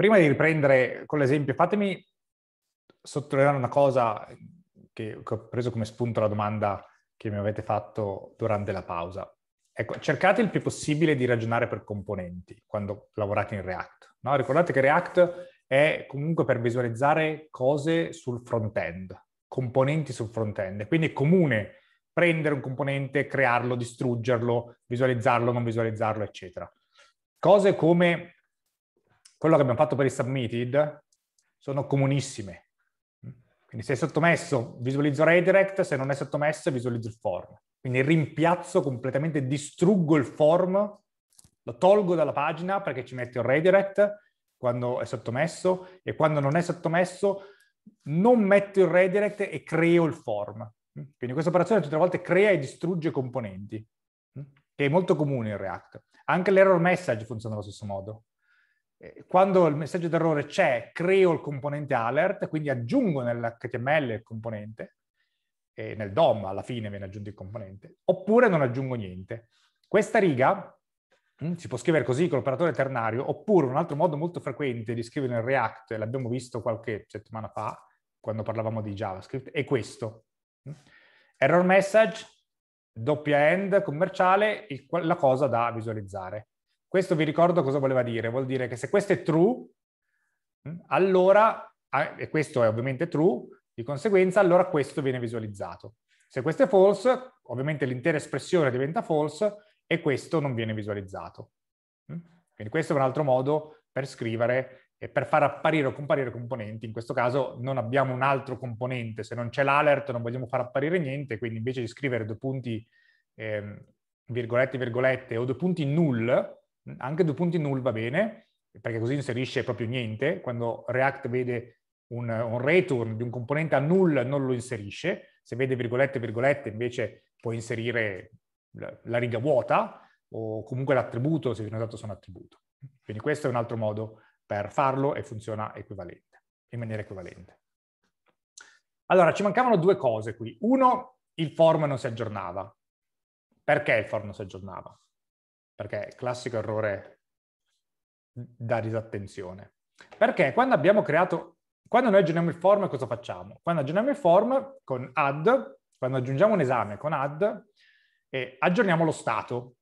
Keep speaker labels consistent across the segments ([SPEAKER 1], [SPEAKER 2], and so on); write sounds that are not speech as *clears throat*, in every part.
[SPEAKER 1] Prima di riprendere con l'esempio, fatemi sottolineare una cosa che, che ho preso come spunto la domanda che mi avete fatto durante la pausa. Ecco, cercate il più possibile di ragionare per componenti quando lavorate in React. No? Ricordate che React è comunque per visualizzare cose sul front-end, componenti sul front-end. Quindi è comune prendere un componente, crearlo, distruggerlo, visualizzarlo, non visualizzarlo, eccetera. Cose come quello che abbiamo fatto per i submitted sono comunissime. Quindi se è sottomesso visualizzo redirect, se non è sottomesso visualizzo il form. Quindi rimpiazzo completamente, distruggo il form, lo tolgo dalla pagina perché ci metto il redirect quando è sottomesso e quando non è sottomesso non metto il redirect e creo il form. Quindi questa operazione tutte le volte crea e distrugge componenti, che è molto comune in React. Anche l'error message funziona allo stesso modo. Eh, quando il messaggio d'errore c'è, creo il componente alert, quindi aggiungo nell'HTML il componente, nel DOM alla fine viene aggiunto il componente, oppure non aggiungo niente. Questa riga mm, si può scrivere così con l'operatore ternario, oppure un altro modo molto frequente di scrivere in React, l'abbiamo visto qualche settimana fa, quando parlavamo di JavaScript, è questo. Mm. Error message, doppia end commerciale, il, la cosa da visualizzare. Questo vi ricordo cosa voleva dire, vuol dire che se questo è true, mm, allora, ah, e questo è ovviamente true, di conseguenza allora questo viene visualizzato. Se questo è false, ovviamente l'intera espressione diventa false e questo non viene visualizzato. Mm? Quindi questo è un altro modo per scrivere e per far apparire o comparire componenti. In questo caso non abbiamo un altro componente, se non c'è l'alert non vogliamo far apparire niente, quindi invece di scrivere due punti eh, virgolette virgolette o due punti null, anche due punti null va bene, perché così inserisce proprio niente. Quando React vede un, un return di un componente a null non lo inserisce. Se vede virgolette, virgolette, invece può inserire la, la riga vuota o comunque l'attributo, se viene usato su un attributo. Quindi questo è un altro modo per farlo e funziona equivalente, in maniera equivalente. Allora, ci mancavano due cose qui. Uno, il form non si aggiornava. Perché il form non si aggiornava? perché classico errore da disattenzione. Perché quando abbiamo creato, quando noi aggiorniamo il form, cosa facciamo? Quando aggiorniamo il form con add, quando aggiungiamo un esame con add, e eh, aggiorniamo lo stato.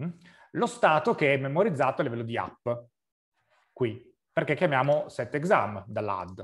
[SPEAKER 1] Mm? Lo stato che è memorizzato a livello di app, qui, perché chiamiamo set exam dall'add.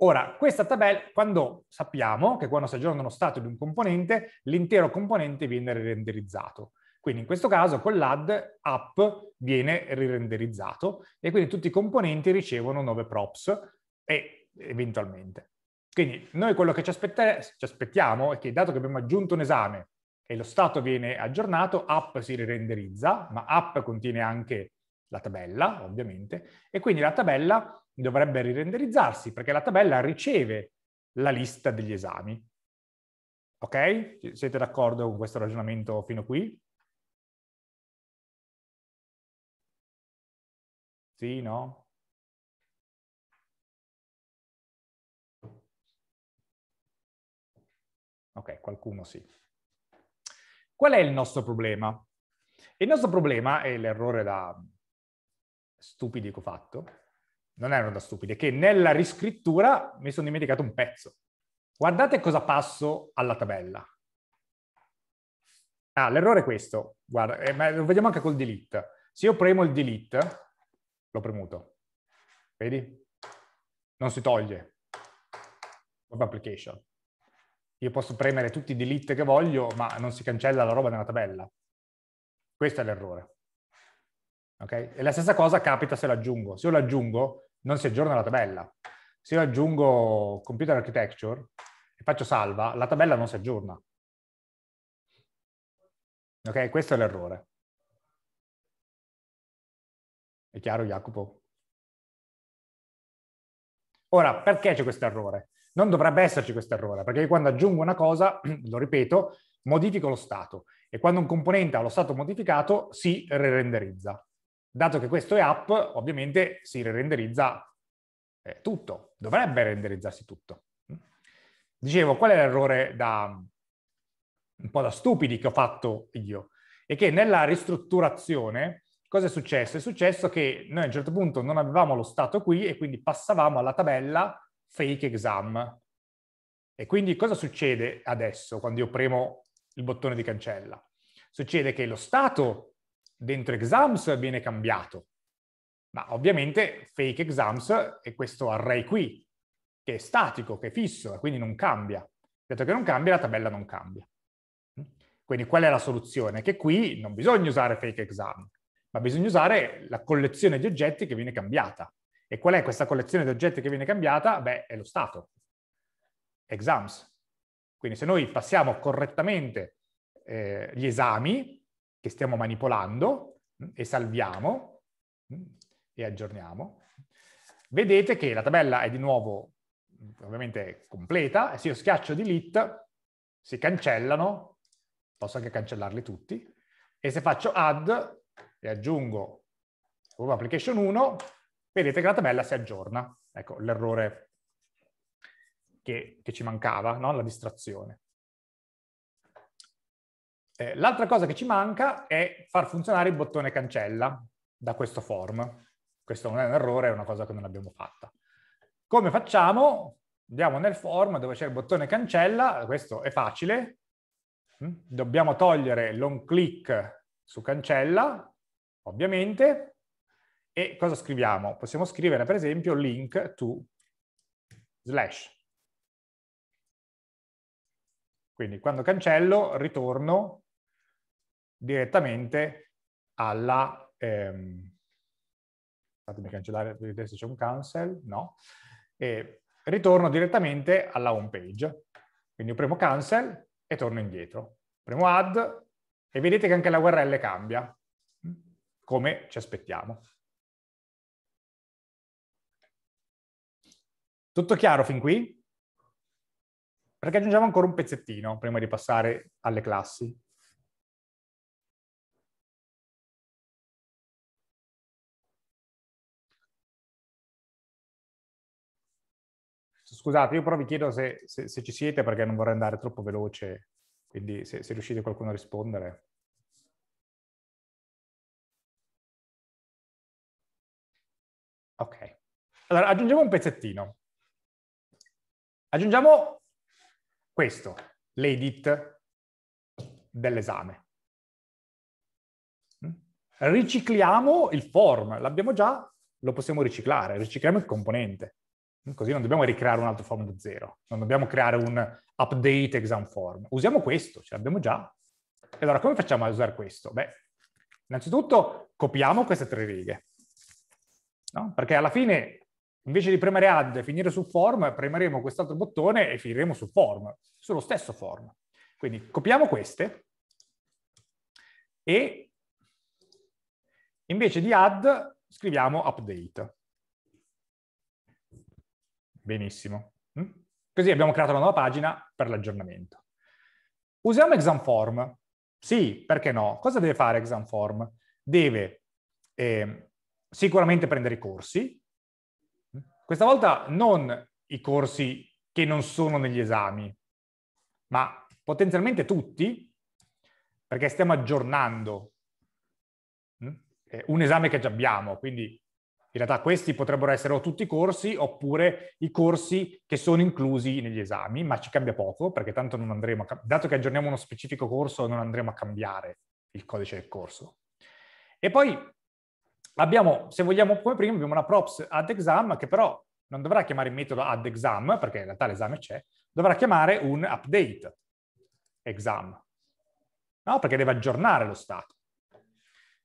[SPEAKER 1] Ora, questa tabella, quando sappiamo che quando si aggiorna uno stato di un componente, l'intero componente viene rirenderizzato. Quindi in questo caso con l'add app viene rirenderizzato e quindi tutti i componenti ricevono nuove props e eventualmente. Quindi noi quello che ci, ci aspettiamo è che dato che abbiamo aggiunto un esame e lo stato viene aggiornato, app si rirenderizza, ma app contiene anche la tabella, ovviamente, e quindi la tabella dovrebbe rirenderizzarsi perché la tabella riceve la lista degli esami.
[SPEAKER 2] Ok? Siete d'accordo con questo ragionamento fino a qui? Sì, no? Ok, qualcuno sì. Qual è il nostro problema? Il nostro
[SPEAKER 1] problema, è l'errore da stupidi che ho fatto, non erano da stupidi, che nella riscrittura mi sono dimenticato un pezzo. Guardate cosa passo alla tabella. Ah, l'errore è questo. Guarda, eh, lo vediamo anche col delete. Se io premo il delete, l'ho premuto. Vedi? Non si toglie. Web application. Io posso premere tutti i delete che voglio, ma non si cancella la roba nella tabella. Questo è l'errore. Ok? E la stessa cosa capita se l'aggiungo. Se io l'aggiungo, non si aggiorna la tabella. Se io aggiungo computer architecture e faccio salva, la tabella non si
[SPEAKER 2] aggiorna. Ok, questo è l'errore. È chiaro Jacopo? Ora, perché c'è questo errore? Non dovrebbe esserci questo errore, perché io quando aggiungo una cosa,
[SPEAKER 1] *clears throat* lo ripeto, modifico lo stato e quando un componente ha lo stato modificato si re-renderizza. Dato che questo è app, ovviamente si renderizza eh, tutto, dovrebbe renderizzarsi tutto. Dicevo, qual è l'errore da, un po' da stupidi che ho fatto io? È che nella ristrutturazione, cosa è successo? È successo che noi a un certo punto non avevamo lo stato qui e quindi passavamo alla tabella fake exam. E quindi cosa succede adesso quando io premo il bottone di cancella? Succede che lo stato dentro exams viene cambiato, ma ovviamente fake exams è questo array qui, che è statico, che è fisso, e quindi non cambia. Dato che non cambia, la tabella non cambia. Quindi qual è la soluzione? Che qui non bisogna usare fake exam, ma bisogna usare la collezione di oggetti che viene cambiata. E qual è questa collezione di oggetti che viene cambiata? Beh, è lo stato. Exams. Quindi se noi passiamo correttamente eh, gli esami, che stiamo manipolando mm, e salviamo mm, e aggiorniamo, vedete che la tabella è di nuovo mm, ovviamente completa e se io schiaccio delete si cancellano, posso anche cancellarli tutti, e se faccio add e aggiungo Web Application 1, vedete che la tabella si aggiorna. Ecco l'errore che, che, ci mancava, no? la distrazione. Eh, l'altra cosa che ci manca è far funzionare il bottone cancella da questo form. Questo non è un errore, è una cosa che non abbiamo fatta. Come facciamo? Andiamo nel form dove c'è il bottone cancella, questo è facile. Mm? Dobbiamo togliere l'on click su cancella, ovviamente. E cosa scriviamo? Possiamo scrivere per esempio link to slash. Quindi quando cancello ritorno direttamente alla... Ehm, fatemi cancellare per se c'è un cancel, no. E ritorno direttamente alla home page. Quindi io premo cancel e torno indietro. Premo add e vedete che anche la URL cambia,
[SPEAKER 2] come ci aspettiamo. Tutto chiaro fin qui? Perché aggiungiamo ancora un pezzettino prima di passare alle classi. scusate, io però vi chiedo se, se, se, ci siete perché non vorrei andare troppo
[SPEAKER 1] veloce,
[SPEAKER 2] quindi se, se riuscite qualcuno a rispondere. Ok, allora aggiungiamo un pezzettino. Aggiungiamo questo, l'edit dell'esame.
[SPEAKER 1] Mm? Ricicliamo il form, l'abbiamo già, lo possiamo riciclare, ricicliamo il componente. Così non dobbiamo ricreare un altro form da zero, non dobbiamo creare un update exam form. Usiamo questo, ce l'abbiamo già. E allora come facciamo a usare questo? Beh, innanzitutto copiamo queste tre righe. No? Perché alla fine, invece di premere add e finire su form, premeremo quest'altro bottone e finiremo su form, sullo stesso form. Quindi copiamo queste e invece di add scriviamo update. Benissimo. Mm? Così abbiamo creato una nuova pagina per l'aggiornamento. Usiamo ExamForm? Sì, perché no? Cosa deve fare ExamForm? Deve eh, sicuramente prendere i corsi, mm? questa volta non i corsi che non sono negli esami, ma potenzialmente tutti, perché stiamo aggiornando mm? un esame che già abbiamo, quindi in realtà questi potrebbero essere o tutti i corsi oppure i corsi che sono inclusi negli esami, ma ci cambia poco perché tanto non andremo, a, dato che aggiorniamo uno specifico corso, non andremo a cambiare il codice del corso. E poi abbiamo, se vogliamo come prima, abbiamo una props ad exam che però non dovrà chiamare il metodo ad exam, perché in realtà l'esame c'è, dovrà chiamare un update exam, no? perché deve aggiornare lo stato.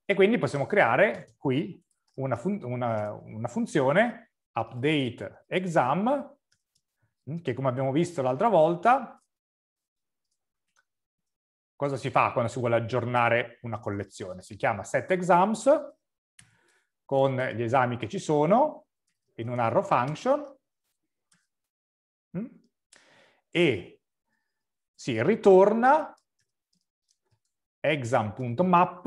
[SPEAKER 1] E quindi possiamo creare qui una, fun una, una funzione update exam mm, che come abbiamo visto l'altra volta, cosa si fa quando si vuole aggiornare una collezione? Si chiama set exams con gli esami che ci sono in un arrow function mm, e si ritorna exam.map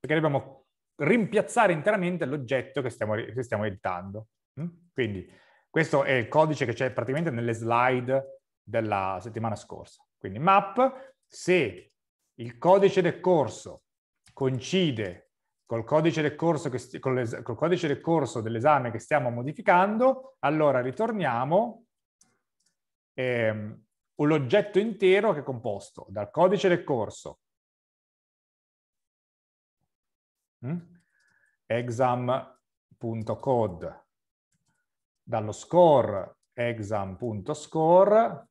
[SPEAKER 1] perché abbiamo rimpiazzare interamente l'oggetto che stiamo, che stiamo editando. Mm? Quindi questo è il codice che c'è praticamente nelle slide della settimana scorsa. Quindi map, se il codice del corso coincide col codice del corso, del corso dell'esame che stiamo modificando, allora ritorniamo ehm, l'oggetto intero che è composto dal codice del corso, Mm? exam.code, dallo score exam.score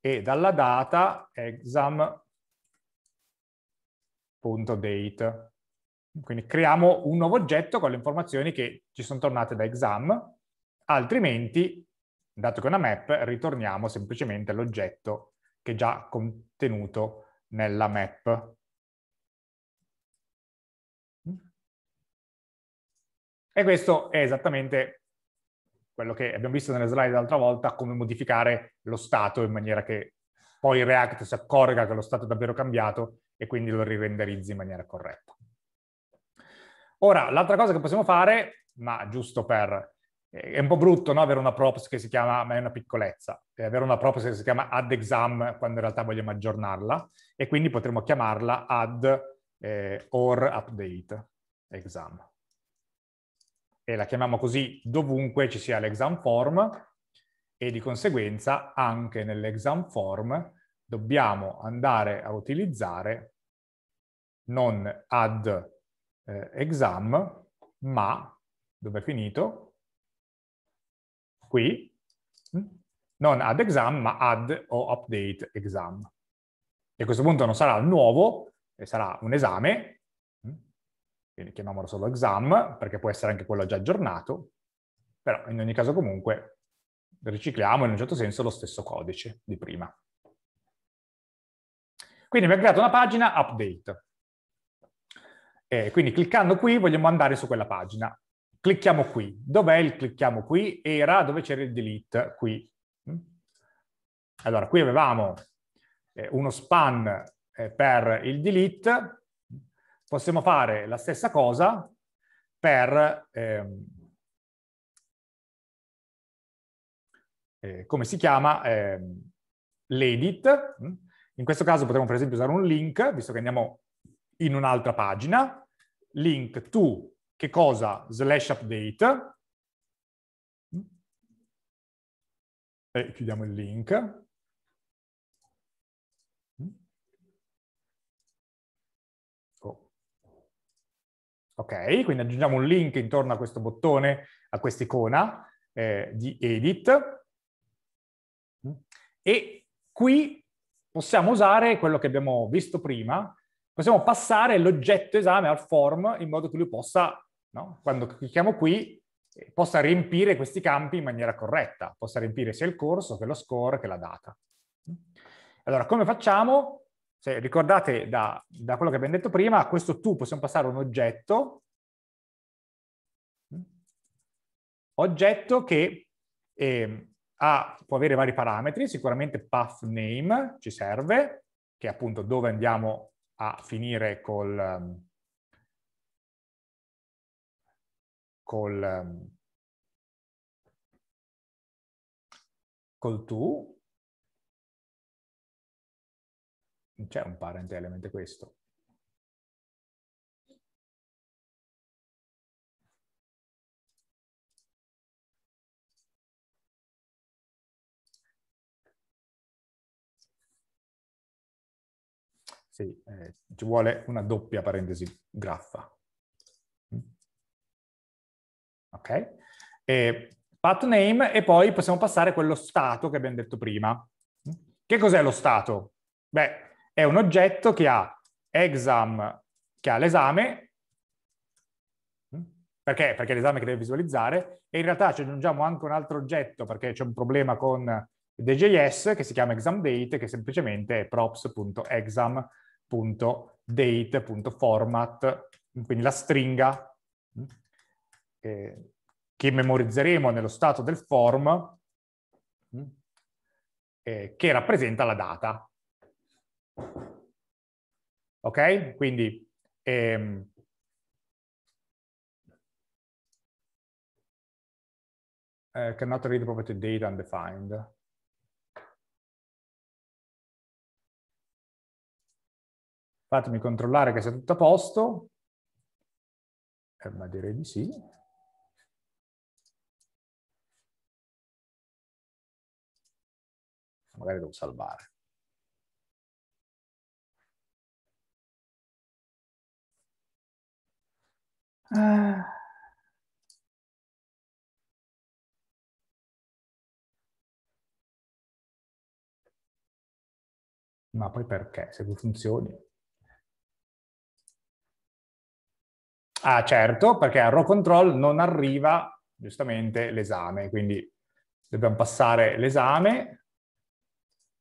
[SPEAKER 1] e dalla data exam.date. Quindi creiamo un nuovo oggetto con le informazioni che ci sono tornate da exam, altrimenti, dato che è una map, ritorniamo semplicemente l'oggetto che è
[SPEAKER 2] già contenuto nella map. E questo è esattamente
[SPEAKER 1] quello che abbiamo visto nelle slide l'altra volta, come modificare lo stato in maniera che poi React si accorga che lo stato è davvero cambiato e quindi lo rirenderizzi in maniera corretta. Ora, l'altra cosa che possiamo fare, ma giusto per... Eh, è un po' brutto no? avere una props che si chiama, ma è una piccolezza, è avere una props che si chiama add exam quando in realtà vogliamo aggiornarla e quindi potremmo chiamarla add eh, or update exam e la chiamiamo così dovunque ci sia l'exam form e di conseguenza anche nell'exam form dobbiamo andare a utilizzare non add eh, exam ma dove è finito qui non add exam ma add o update exam e a questo punto non sarà nuovo sarà un esame quindi chiamiamolo solo exam, perché può essere anche quello già aggiornato, però in ogni caso comunque ricicliamo in un certo senso lo stesso codice di prima. Quindi abbiamo creato una pagina update. E quindi cliccando qui vogliamo andare su quella pagina. Clicchiamo qui. Dov'è il clicchiamo qui? Era dove c'era il delete qui. Allora, qui avevamo eh, uno span eh, per il delete possiamo fare
[SPEAKER 2] la stessa cosa per, ehm, eh, come si chiama, ehm, l'edit.
[SPEAKER 1] In questo caso potremmo per esempio usare un link, visto che andiamo in un'altra pagina, link to, che cosa? Slash update.
[SPEAKER 2] E chiudiamo il link.
[SPEAKER 1] Ok, quindi aggiungiamo un link intorno a questo bottone, a quest'icona eh, di edit. E qui possiamo usare quello che abbiamo visto prima, possiamo passare l'oggetto esame al form in modo che lui possa, no? quando clicchiamo qui, eh, possa riempire questi campi in maniera corretta, possa riempire sia il corso che lo score che la data. Allora, come facciamo? Se ricordate da, da quello che abbiamo detto prima, a questo tu possiamo passare un oggetto, oggetto che eh, ha, può avere vari parametri, sicuramente path name ci
[SPEAKER 2] serve, che è appunto dove andiamo a finire col, ehm, col, ehm, col to, c'è un parent element questo. Sì, eh, ci vuole una doppia parentesi graffa. Mm. Ok? E path
[SPEAKER 1] name e poi possiamo passare a quello stato che abbiamo detto prima. Mm. Che cos'è lo stato? Beh, è un oggetto che ha exam, che ha l'esame, perché? Perché è l'esame che deve visualizzare, e in realtà ci aggiungiamo anche un altro oggetto perché c'è un problema con DJS che si chiama examDate, che semplicemente è props.exam.date.format, quindi la stringa che memorizzeremo nello stato del form che rappresenta la data.
[SPEAKER 2] Ok? Quindi ehm, uh, cannot read property data undefined. Fatemi controllare che sia tutto a posto. Eh, ma direi di sì. Magari devo salvare. Ah. Ma poi perché? Se tu funzioni.
[SPEAKER 1] Ah, certo, perché a row control non arriva giustamente l'esame, quindi dobbiamo passare l'esame,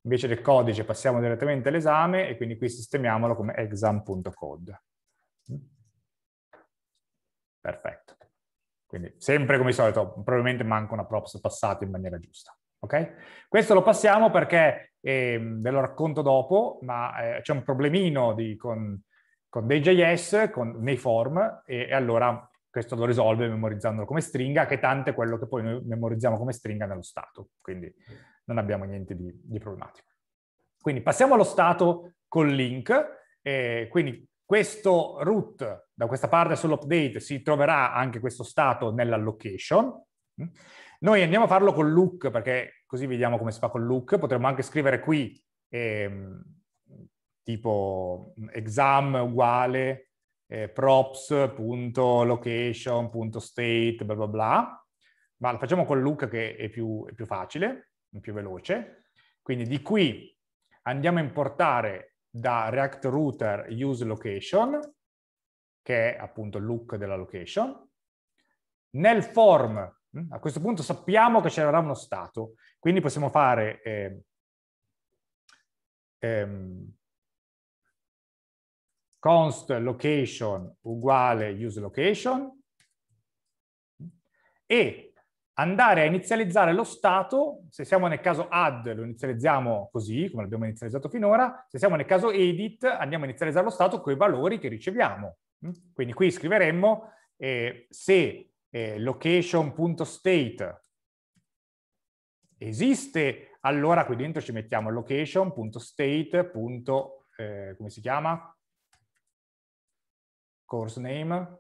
[SPEAKER 1] invece del codice passiamo direttamente l'esame e quindi qui sistemiamolo come exam.code. Perfetto. Quindi sempre come solito, probabilmente manca una props passata in maniera giusta. Okay? Questo lo passiamo perché, eh, ve lo racconto dopo, ma eh, c'è un problemino di, con, con dei JS, con, nei form, e, e, allora questo lo risolve memorizzandolo come stringa, che tanto è quello che poi noi memorizziamo come stringa nello stato. Quindi non abbiamo niente di, di problematico. Quindi passiamo allo stato col link. Eh, quindi questo root, da questa parte sull'update, si troverà anche questo stato nella location. Noi andiamo a farlo con look, perché così vediamo come si fa con look. Potremmo anche scrivere qui ehm, tipo exam uguale eh, props.location.state bla bla bla, ma lo facciamo con look che è più, è più facile, più veloce. Quindi di qui andiamo a importare da React Router Use Location, che è appunto il look della location. Nel form, mm, a questo punto sappiamo che c'era uno stato, quindi possiamo fare eh, ehm, const location uguale use location mm, e andare a inizializzare lo stato, se siamo nel caso add lo inizializziamo così, come l'abbiamo inizializzato finora, se siamo nel caso edit andiamo a inizializzare lo stato con i valori che riceviamo. Mm? Quindi qui scriveremmo eh, se eh, location.state esiste, allora qui dentro ci mettiamo location.state. Eh, come si chiama? Course name?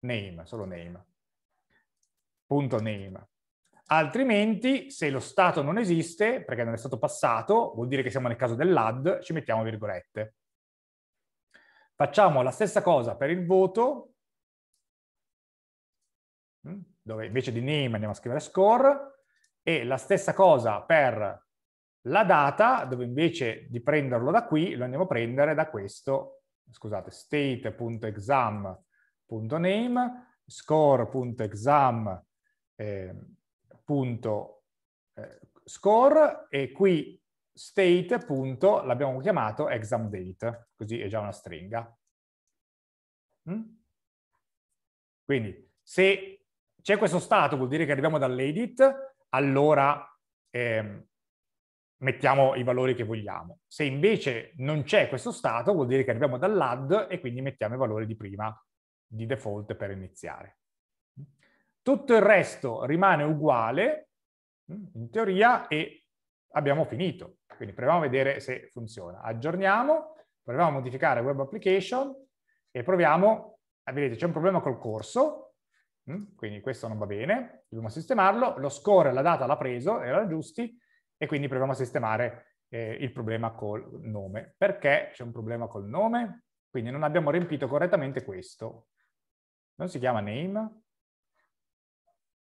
[SPEAKER 1] Name, solo name punto name. Altrimenti, se lo stato non esiste, perché non è stato passato, vuol dire che siamo nel caso dell'add, ci mettiamo virgolette. Facciamo la stessa cosa per il voto, mm? dove invece di name andiamo a scrivere score, e la stessa cosa per la data, dove invece di prenderlo da qui, lo andiamo a prendere da questo, scusate, state.exam.name, score.exam.name, eh, punto, eh, score e qui state punto l'abbiamo chiamato exam date, così è già una stringa. Mm? Quindi se c'è questo stato vuol dire che arriviamo dall'edit, allora eh, mettiamo i valori che vogliamo. Se invece non c'è questo stato vuol dire che arriviamo dall'add e quindi mettiamo i valori di prima, di default per iniziare. Tutto il resto rimane uguale, mm, in teoria, e abbiamo finito. Quindi proviamo a vedere se funziona. Aggiorniamo, proviamo a modificare web application e proviamo, eh, vedete c'è un problema col corso, mm, quindi questo non va bene, dobbiamo sistemarlo, lo score, la data l'ha preso, era giusti, e quindi proviamo a sistemare eh, il problema col nome. Perché c'è un problema col nome? Quindi non abbiamo riempito correttamente
[SPEAKER 2] questo. Non si chiama name?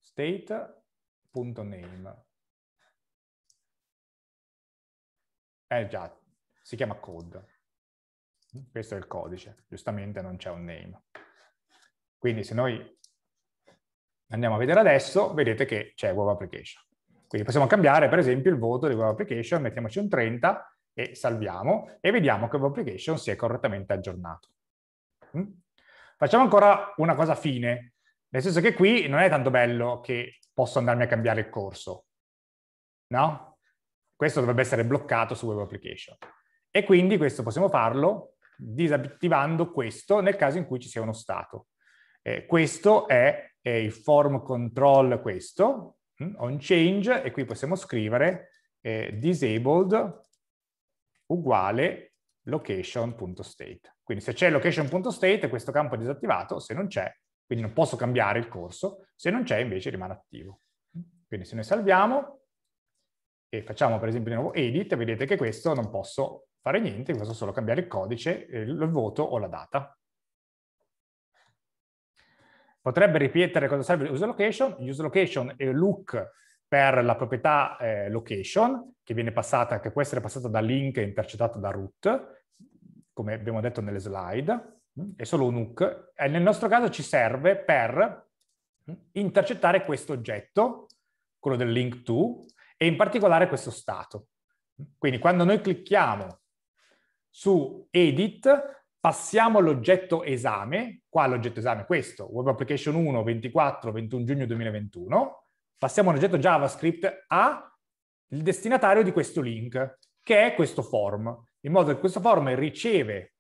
[SPEAKER 2] state.name.
[SPEAKER 1] Eh già, si chiama code. Questo è il codice, giustamente non c'è un name. Quindi se noi andiamo a vedere adesso, vedete che c'è web application. Quindi possiamo cambiare per esempio il voto di web application, mettiamoci un 30 e salviamo e vediamo che web application si è correttamente aggiornato. Mm? Facciamo ancora una cosa fine, nel senso che qui non è tanto bello che posso andarmi a cambiare il corso, no? Questo dovrebbe essere bloccato su web application. E quindi questo possiamo farlo disattivando questo nel caso in cui ci sia uno stato. Eh, questo è, è il form control questo, hm, on change, e qui possiamo scrivere eh, disabled uguale location.state. Quindi se c'è location.state questo campo è disattivato, se non c'è quindi non posso cambiare il corso, se non c'è invece rimane attivo. Quindi se noi salviamo e facciamo per esempio di nuovo edit, vedete che questo non posso fare niente, posso solo cambiare il codice, eh, il voto o la data. Potrebbe ripetere cosa serve user location, user location e look per la proprietà eh, location, che viene passata, che può essere passata da link e intercettata da root, come abbiamo detto nelle slide è solo un hook, e eh, nel nostro caso ci serve per intercettare questo oggetto, quello del link to, e in particolare questo stato. Quindi quando noi clicchiamo su edit, passiamo l'oggetto esame, qua l'oggetto esame è questo, web application 1, 24, 21 giugno 2021, passiamo l'oggetto JavaScript al destinatario di questo link, che è questo form, in modo che questo form riceve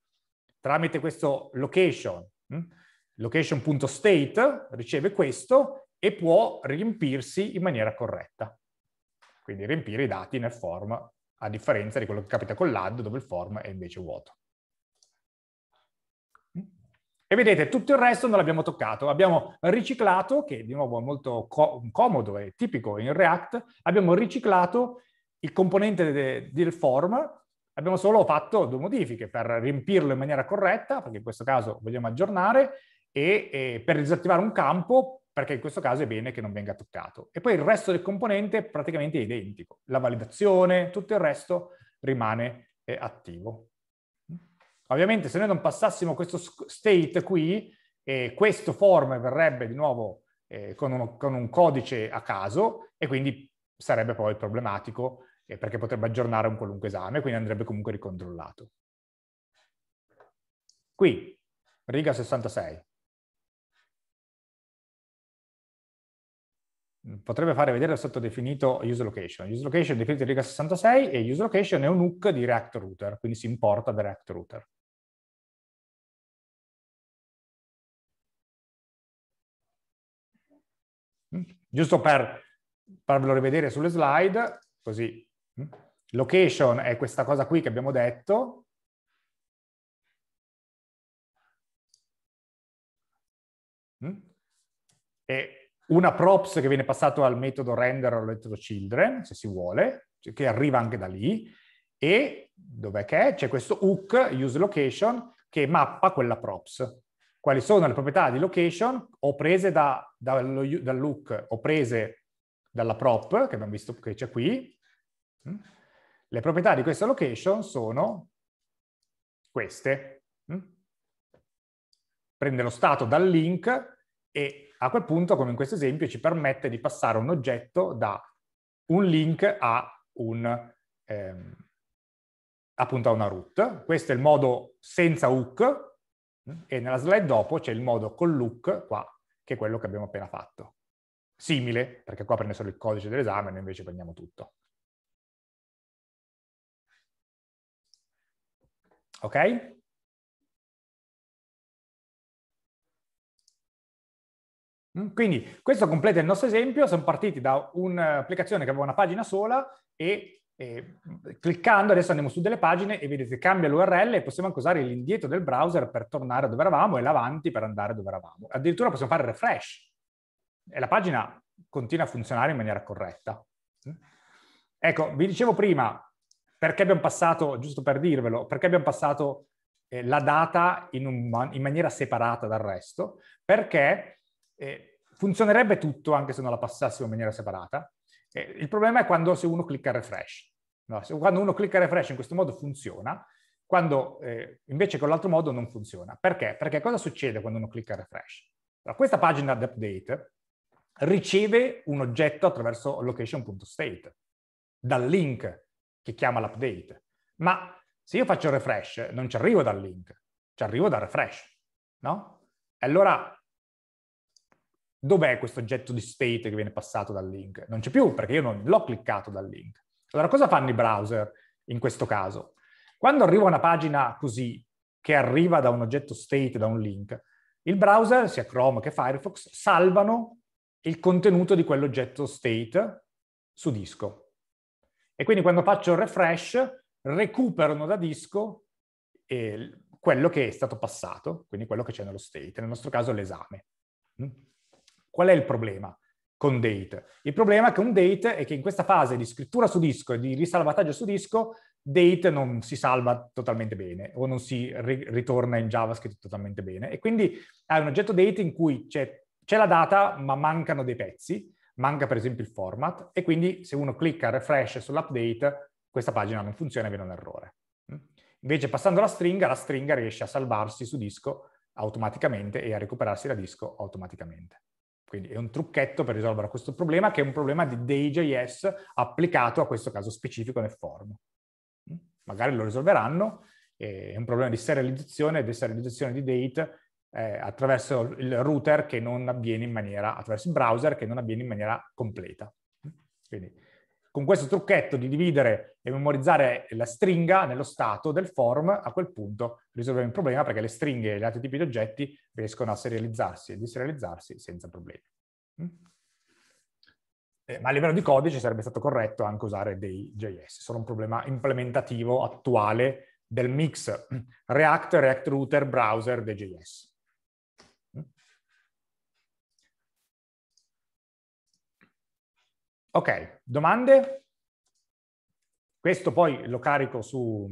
[SPEAKER 1] tramite questo location, hm? location.state, riceve questo e può riempirsi in maniera corretta. Quindi riempire i dati nel form, a differenza di quello che capita con l'add, dove il form è invece vuoto. Hm? E vedete, tutto il resto non l'abbiamo toccato. Abbiamo riciclato, che di nuovo è molto co comodo e tipico in React, abbiamo riciclato il componente de del form Abbiamo solo fatto due modifiche per riempirlo in maniera corretta, perché in questo caso vogliamo aggiornare, e, e per disattivare un campo, perché in questo caso è bene che non venga toccato. E poi il resto del componente è praticamente identico. La validazione, tutto il resto rimane eh, attivo. Ovviamente se noi non passassimo questo state qui, eh, questo form verrebbe di nuovo eh, con, uno, con un codice a caso e quindi sarebbe poi problematico perché potrebbe aggiornare un qualunque esame,
[SPEAKER 2] quindi andrebbe comunque ricontrollato. Qui, riga 66.
[SPEAKER 1] Mm, potrebbe fare vedere è stato definito use location. Use location è definito in riga 66 e use location è un
[SPEAKER 2] hook di React Router, quindi si importa da React Router. Mm, giusto per farvelo rivedere sulle slide, così Mm? Location è questa cosa qui che abbiamo detto. E mm? una props che viene
[SPEAKER 1] passata al metodo render o al metodo children, se si vuole, cioè che arriva anche da lì. E dov'è che è? C'è questo hook, use location, che mappa quella props. Quali sono le proprietà di location? Ho prese da, da, dall'hook, o prese dalla prop, che abbiamo visto che c'è qui, Mm? Le proprietà di questa location sono queste. Mm? Prende lo stato dal link e a quel punto, come in questo esempio, ci permette di passare un oggetto da un link a, un, ehm, appunto a una root. Questo è il modo senza hook mm? e nella slide dopo c'è il modo con look qua, che è quello che abbiamo appena fatto. Simile,
[SPEAKER 2] perché qua prende solo il codice dell'esame, noi invece prendiamo tutto. Ok? Mm, quindi questo completa il nostro esempio, siamo
[SPEAKER 1] partiti da un'applicazione che aveva una pagina sola e, e, mm, cliccando adesso andiamo su delle pagine e vedete cambia l'URL e possiamo anche usare l'indietro del browser per tornare dove eravamo e l'avanti per andare dove eravamo. Addirittura possiamo fare refresh e la pagina continua a funzionare in maniera corretta. Mm. Ecco, vi dicevo prima, perché abbiamo passato, giusto per dirvelo, perché abbiamo passato eh, la data in, un, in, maniera separata dal resto? Perché eh, funzionerebbe tutto anche se non la passassimo in maniera separata. Eh, il problema è quando se uno clicca refresh. No, se, quando uno clicca refresh in questo modo funziona, quando eh, invece con l'altro modo non funziona. Perché? Perché cosa succede quando uno clicca refresh? Allora, questa pagina di update riceve un oggetto attraverso location.state dal link che chiama l'update. Ma se io faccio refresh, non ci arrivo dal link, ci arrivo dal refresh, no? E allora dov'è questo oggetto di state che viene passato dal link? Non c'è più perché io non l'ho cliccato dal link. Allora cosa fanno i browser in questo caso? Quando arriva una pagina così, che arriva da un oggetto state, da un link, il browser, sia Chrome che Firefox, salvano il contenuto di quell'oggetto state su disco. E quindi quando faccio il refresh recuperano da disco eh, quello che è stato passato, quindi quello che c'è nello state, nel nostro caso l'esame. Mm? Qual è il problema con date? Il problema con date è che in questa fase di scrittura su disco e di risalvataggio su disco, date non si salva totalmente bene o non si ri- ritorna in JavaScript totalmente bene. E quindi hai un oggetto date in cui c'è, c'è la data ma mancano dei pezzi manca per esempio il format e quindi se uno clicca refresh sull'update questa pagina non funziona e viene un errore. Mm? Invece passando la stringa, la stringa riesce a salvarsi su disco automaticamente e a recuperarsi da disco automaticamente. Quindi è un trucchetto per risolvere questo problema che è un problema di Day.js applicato a questo caso specifico nel form. Mm? Magari lo risolveranno, eh, è un problema di serializzazione e deserializzazione di date eh, attraverso il router che non avviene in maniera, attraverso il browser che non avviene in maniera completa. Quindi con questo trucchetto di dividere e memorizzare la stringa nello stato del form, a quel punto risolviamo il problema perché le stringhe e gli altri tipi di oggetti riescono a serializzarsi e diserializzarsi senza problemi. Mm? Eh, ma a livello di codice sarebbe stato corretto anche usare dei JS, solo un problema implementativo attuale del mix React, React Router, Browser, dei JS. Ok, domande? Questo poi lo carico su...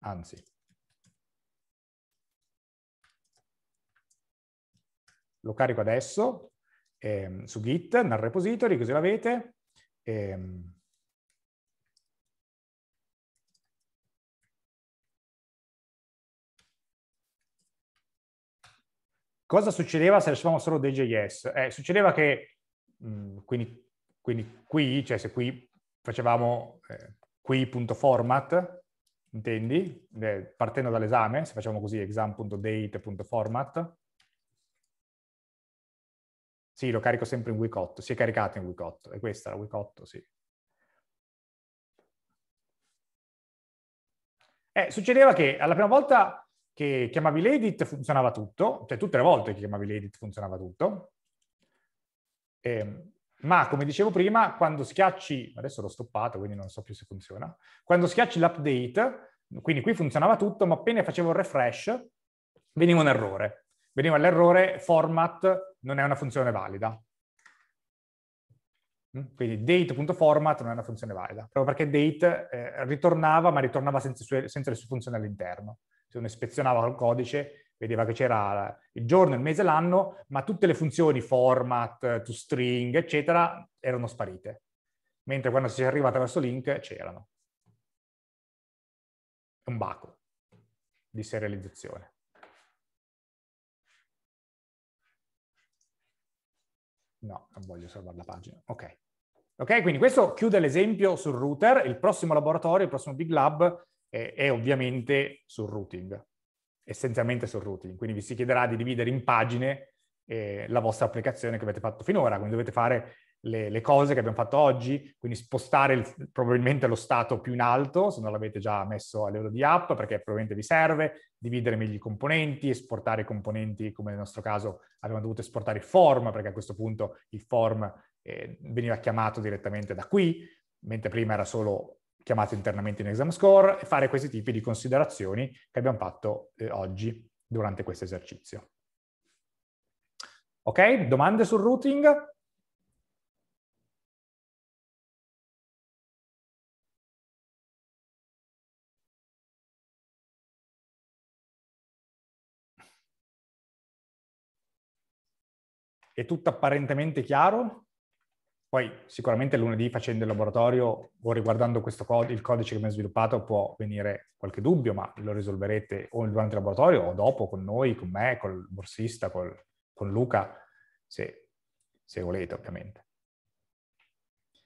[SPEAKER 1] anzi. Lo carico adesso ehm, su Git,
[SPEAKER 2] nel repository, così l'avete. Ehm, cosa succedeva se lasciavamo solo dei JS? Eh, succedeva che
[SPEAKER 1] Mm, quindi, quindi, qui, cioè se qui facevamo eh, qui.format, intendi, eh, partendo dall'esame, se facciamo così exam.date.format, sì, lo carico sempre in Wicot, si è caricato in Wicot, è questa la Wicot, sì. Eh, succedeva che alla prima volta che chiamavi l'edit funzionava tutto, cioè tutte le volte che chiamavi l'edit funzionava tutto, eh, ma come dicevo prima, quando schiacci, adesso l'ho stoppato quindi non so più se funziona, quando schiacci l'update, quindi qui funzionava tutto, ma appena facevo il refresh veniva un errore. Veniva l'errore format non è una funzione valida. Mm, quindi date.format non è una funzione valida, proprio perché date eh, ritornava, ma ritornava senza, senza le sue funzioni all'interno. Se uno ispezionava il codice vedeva che c'era il giorno, il mese, l'anno, ma tutte le funzioni format, to string, eccetera, erano sparite. Mentre quando si arriva attraverso link c'erano.
[SPEAKER 2] Un baco di serializzazione. No, non voglio
[SPEAKER 1] salvare la pagina. Ok. Ok, quindi questo chiude l'esempio sul router. Il prossimo laboratorio, il prossimo Big Lab, è, eh, è ovviamente sul routing essenzialmente sul routing, quindi vi si chiederà di dividere in pagine eh, la vostra applicazione che avete fatto finora, quindi dovete fare le, le, cose che abbiamo fatto oggi, quindi spostare il, probabilmente lo stato più in alto, se non l'avete già messo a livello di app, perché probabilmente vi serve, dividere meglio i componenti, esportare i componenti, come nel nostro caso abbiamo dovuto esportare il form, perché a questo punto il form eh, veniva chiamato direttamente da qui, mentre prima era solo chiamate internamente in exam score e fare questi tipi di considerazioni che abbiamo fatto eh, oggi durante questo
[SPEAKER 2] esercizio. Ok, domande sul routing? È tutto apparentemente chiaro?
[SPEAKER 1] Poi sicuramente lunedì facendo il laboratorio o riguardando cod- il codice che abbiamo sviluppato può venire qualche dubbio, ma lo risolverete o durante il laboratorio o dopo con noi, con me, col borsista, col, con Luca, se, se, volete ovviamente.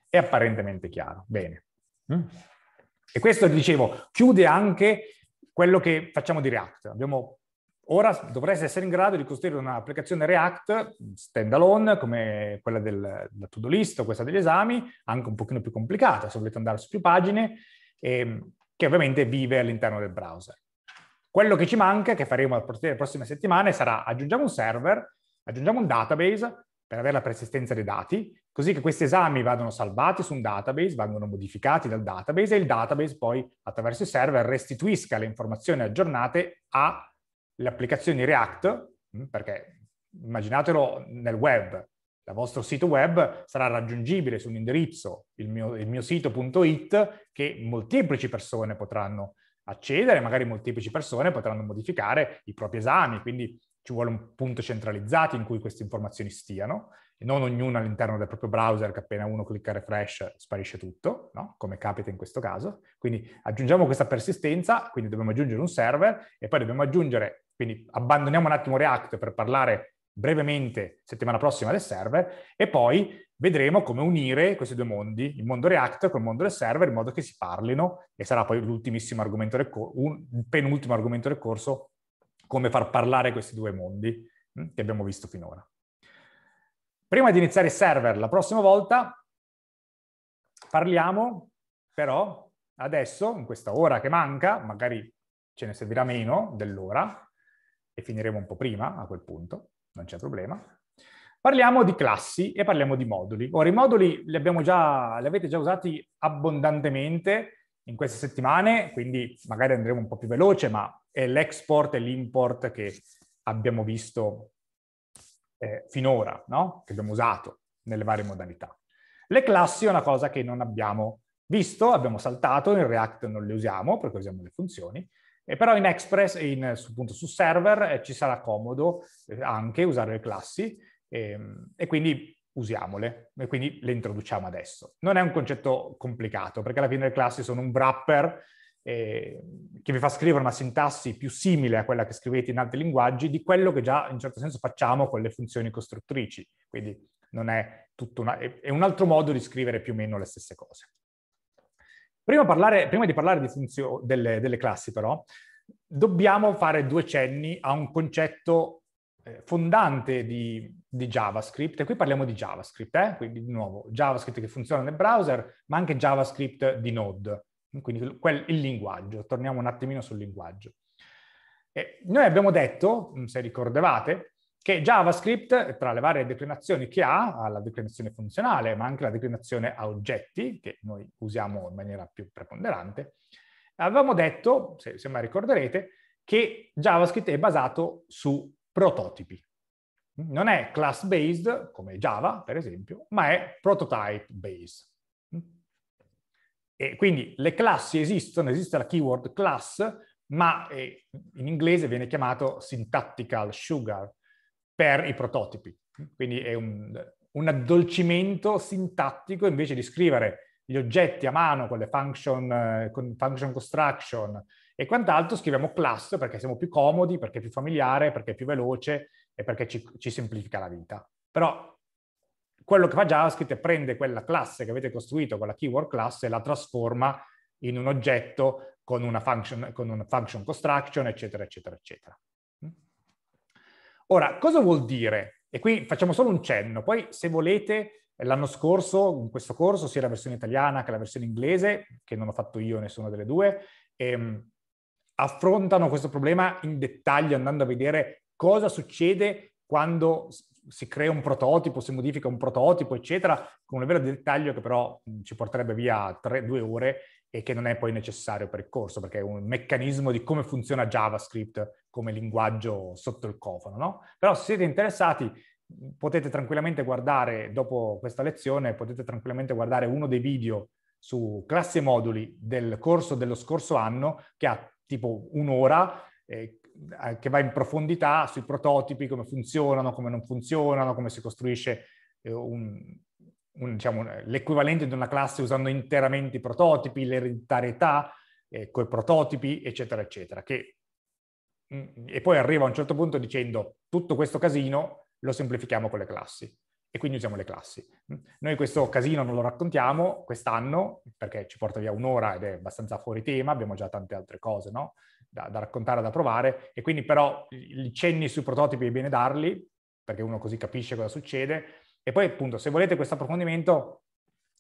[SPEAKER 1] È apparentemente chiaro, bene. Mm. E questo, dicevo, chiude anche quello che facciamo di React. Abbiamo Ora dovreste essere in grado di costruire un'applicazione React mm, standalone come quella del, della to-do list o questa degli esami, anche un pochino più complicata se volete andare su più pagine, ehm, che ovviamente vive all'interno del browser. Quello che ci manca, che faremo le prossime settimane, sarà aggiungiamo un server, aggiungiamo un database per avere la persistenza dei dati, così che questi esami vadano salvati su un database, vadano modificati dal database e il database poi attraverso i server restituisca le informazioni aggiornate a le applicazioni React, mm, perché immaginatelo nel web, il vostro sito web sarà raggiungibile su un indirizzo, il mio, il mio sito.it, che molteplici persone potranno accedere, magari molteplici persone potranno modificare i propri esami, quindi ci vuole un punto centralizzato in cui queste informazioni stiano, e non ognuna all'interno del proprio browser che appena uno clicca refresh sparisce tutto, no? come capita in questo caso. Quindi aggiungiamo questa persistenza, quindi dobbiamo aggiungere un server e poi dobbiamo aggiungere quindi abbandoniamo un attimo React per parlare brevemente settimana prossima del server e poi vedremo come unire questi due mondi, il mondo React con il mondo del server, in modo che si parlino e sarà poi l'ultimissimo argomento del corso, il penultimo argomento del corso, come far parlare questi due mondi mm, che abbiamo visto finora. Prima di iniziare il server la prossima volta parliamo però adesso, in questa ora che manca, magari ce ne servirà meno dell'ora, e finiremo un po' prima a quel punto, non c'è problema. Parliamo di classi e parliamo di moduli. Ora, i moduli li, abbiamo già, li avete già usati abbondantemente in queste settimane, quindi magari andremo un po' più veloce, ma è l'export e l'import che abbiamo visto eh, finora, no? che abbiamo usato nelle varie modalità. Le classi è una cosa che non abbiamo visto, abbiamo saltato, in React non le usiamo perché usiamo le funzioni, e però in Express, in, appunto su server, eh, ci sarà comodo eh, anche usare le classi ehm, e quindi usiamole e quindi le introduciamo adesso. Non è un concetto complicato perché alla fine le classi sono un wrapper eh, che vi fa scrivere una sintassi più simile a quella che scrivete in altri linguaggi di quello che già in certo senso facciamo con le funzioni costruttrici. Quindi non è tutto una, è un altro modo di scrivere più o meno le stesse cose. Prima, parlare, prima di parlare di funzio- delle, delle classi, però, dobbiamo fare due cenni a un concetto eh, fondante di, di, JavaScript, e qui parliamo di JavaScript, eh? quindi di nuovo JavaScript che funziona nel browser, ma anche JavaScript di Node, quindi quel, il linguaggio. Torniamo un attimino sul linguaggio. E noi abbiamo detto, se ricordavate, che JavaScript, tra le varie declinazioni che ha, ha la declinazione funzionale, ma anche la declinazione a oggetti, che noi usiamo in maniera più preponderante, avevamo detto, se, se mai ricorderete, che JavaScript è basato su prototipi. Non è class-based, come Java, per esempio, ma è prototype-based. E quindi le classi esistono, esiste la keyword class, ma in inglese viene chiamato syntactical sugar, per i prototipi. Quindi è un, un addolcimento sintattico invece di scrivere gli oggetti a mano con le function, eh, con function construction e quant'altro, scriviamo class perché siamo più comodi, perché è più familiare, perché è più veloce e perché ci, ci semplifica la vita. Però quello che fa JavaScript è prende quella classe che avete costruito con la keyword class e la trasforma in un oggetto con una function, con una function construction, eccetera, eccetera, eccetera. Ora, cosa vuol dire? E qui facciamo solo un cenno, poi se volete L'anno scorso, in questo corso, sia la versione italiana che la versione inglese, che non ho fatto io nessuna delle due, ehm, affrontano questo problema in dettaglio andando a vedere cosa succede quando si crea un prototipo, si modifica un prototipo, eccetera, con un livello di dettaglio che però ci porterebbe via tre, due ore e che non è poi necessario per il corso, perché è un meccanismo di come funziona JavaScript come linguaggio sotto il cofano, no? Però se siete interessati potete tranquillamente guardare, dopo questa lezione, potete tranquillamente guardare uno dei video su classi e moduli del corso dello scorso anno che ha tipo un'ora eh, che va in profondità sui prototipi, come funzionano, come non funzionano, come si costruisce eh, un, un, diciamo, l'equivalente di una classe usando interamente i prototipi, l'ereditarietà eh, coi prototipi, eccetera, eccetera. Che, mm, e poi arriva a un certo punto dicendo tutto questo casino lo semplifichiamo con le classi e quindi usiamo le classi. Noi questo casino non lo raccontiamo quest'anno perché ci porta via un'ora ed è abbastanza fuori tema, abbiamo già tante altre cose no? da, da, raccontare, da provare e quindi però i cenni sui prototipi è bene darli perché uno così capisce cosa succede e poi appunto, se volete questo approfondimento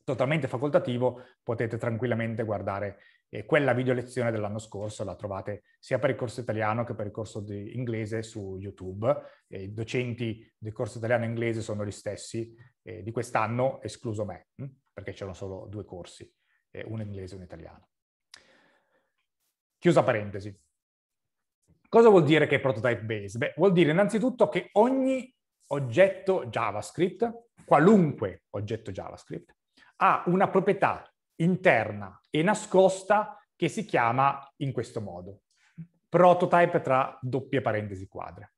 [SPEAKER 1] totalmente facoltativo, potete tranquillamente guardare eh, quella video lezione dell'anno scorso, la trovate sia per il corso italiano che per il corso di inglese su YouTube. Eh, I docenti del corso italiano e inglese sono gli stessi eh, di quest'anno, escluso me, mh? Hm? perché c'erano solo due corsi, eh, uno inglese e uno italiano. Chiusa parentesi. Cosa vuol dire che è prototype based? Beh, vuol dire innanzitutto che ogni oggetto JavaScript, qualunque oggetto JavaScript, ha una proprietà interna e nascosta che si chiama in questo modo, prototype tra doppie parentesi quadre.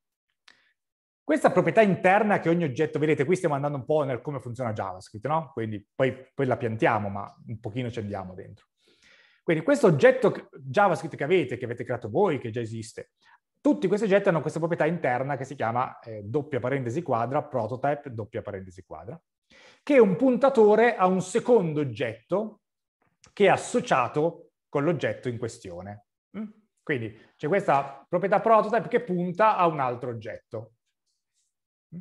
[SPEAKER 1] Questa proprietà interna che ogni oggetto, vedete qui stiamo andando un po' nel come funziona JavaScript, no? Quindi poi, poi la piantiamo, ma un pochino ci andiamo dentro. Quindi questo oggetto JavaScript che avete, che avete creato voi, che già esiste, tutti questi oggetti hanno questa proprietà interna che si chiama eh, doppia parentesi quadra, prototype doppia parentesi quadra, che è un puntatore a un secondo oggetto che è associato con l'oggetto in questione. Mm? Quindi c'è questa proprietà prototype che punta a un altro oggetto. Mm?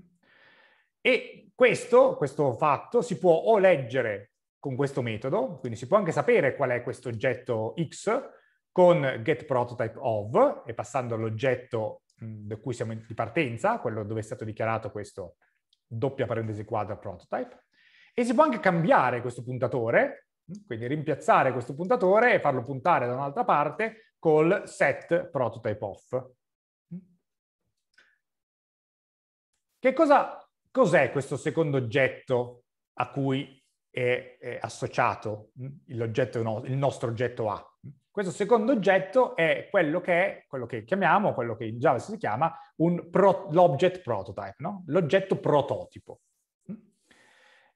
[SPEAKER 1] E questo, questo fatto si può o leggere con questo metodo, quindi si può anche sapere qual è questo oggetto X, con get prototype of e passando all'oggetto mm, da cui siamo di partenza, quello dove è stato dichiarato questo doppia parentesi quadra prototype, e si può anche cambiare questo puntatore, mm, quindi rimpiazzare questo puntatore e farlo puntare da un'altra parte col set prototype off. Mm. Che cosa, cos'è questo secondo oggetto a cui è, è associato il, il nostro oggetto A? Questo secondo oggetto è quello che, è, quello che chiamiamo, quello che in Java si chiama, pro, l'object prototype, no? l'oggetto prototipo.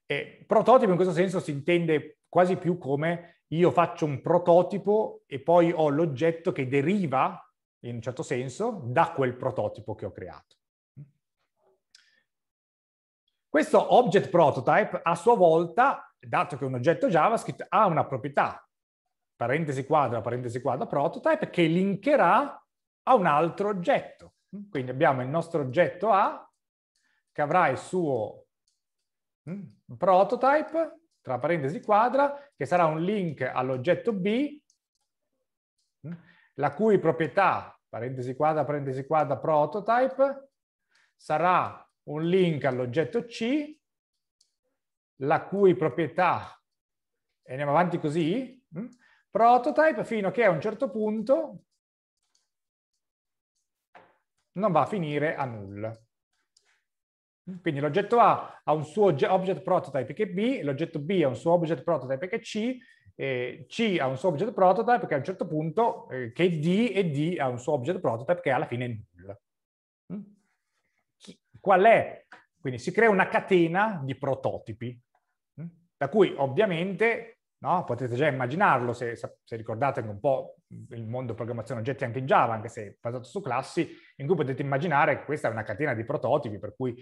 [SPEAKER 1] E prototipo in questo senso si intende quasi più come io faccio un prototipo e poi ho l'oggetto che deriva, in un certo senso, da quel prototipo che ho creato. Questo object prototype a sua volta, dato che è un oggetto JavaScript, ha una proprietà parentesi quadra, parentesi quadra, prototype, che linkerà a un altro oggetto. Quindi abbiamo il nostro oggetto A, che avrà il suo mm, prototype, tra parentesi quadra, che sarà un link all'oggetto B, mm, la cui proprietà, parentesi quadra, parentesi quadra, prototype, sarà un link all'oggetto C, la cui proprietà, e andiamo avanti così, mm, prototype fino a che a un certo punto non va a finire a null. Quindi l'oggetto A ha un suo object prototype che è B, l'oggetto B ha un suo object prototype che è C, eh, C ha un suo object prototype che a un certo punto eh, che D e D ha un suo object prototype che alla fine è null. Mm? Qual è? Quindi si crea una catena di prototipi, mm? da cui ovviamente No? Potete già immaginarlo, se, se, ricordate un po' il mondo programmazione oggetti anche in Java, anche se basato su classi, in cui potete immaginare che questa è una catena di prototipi, per cui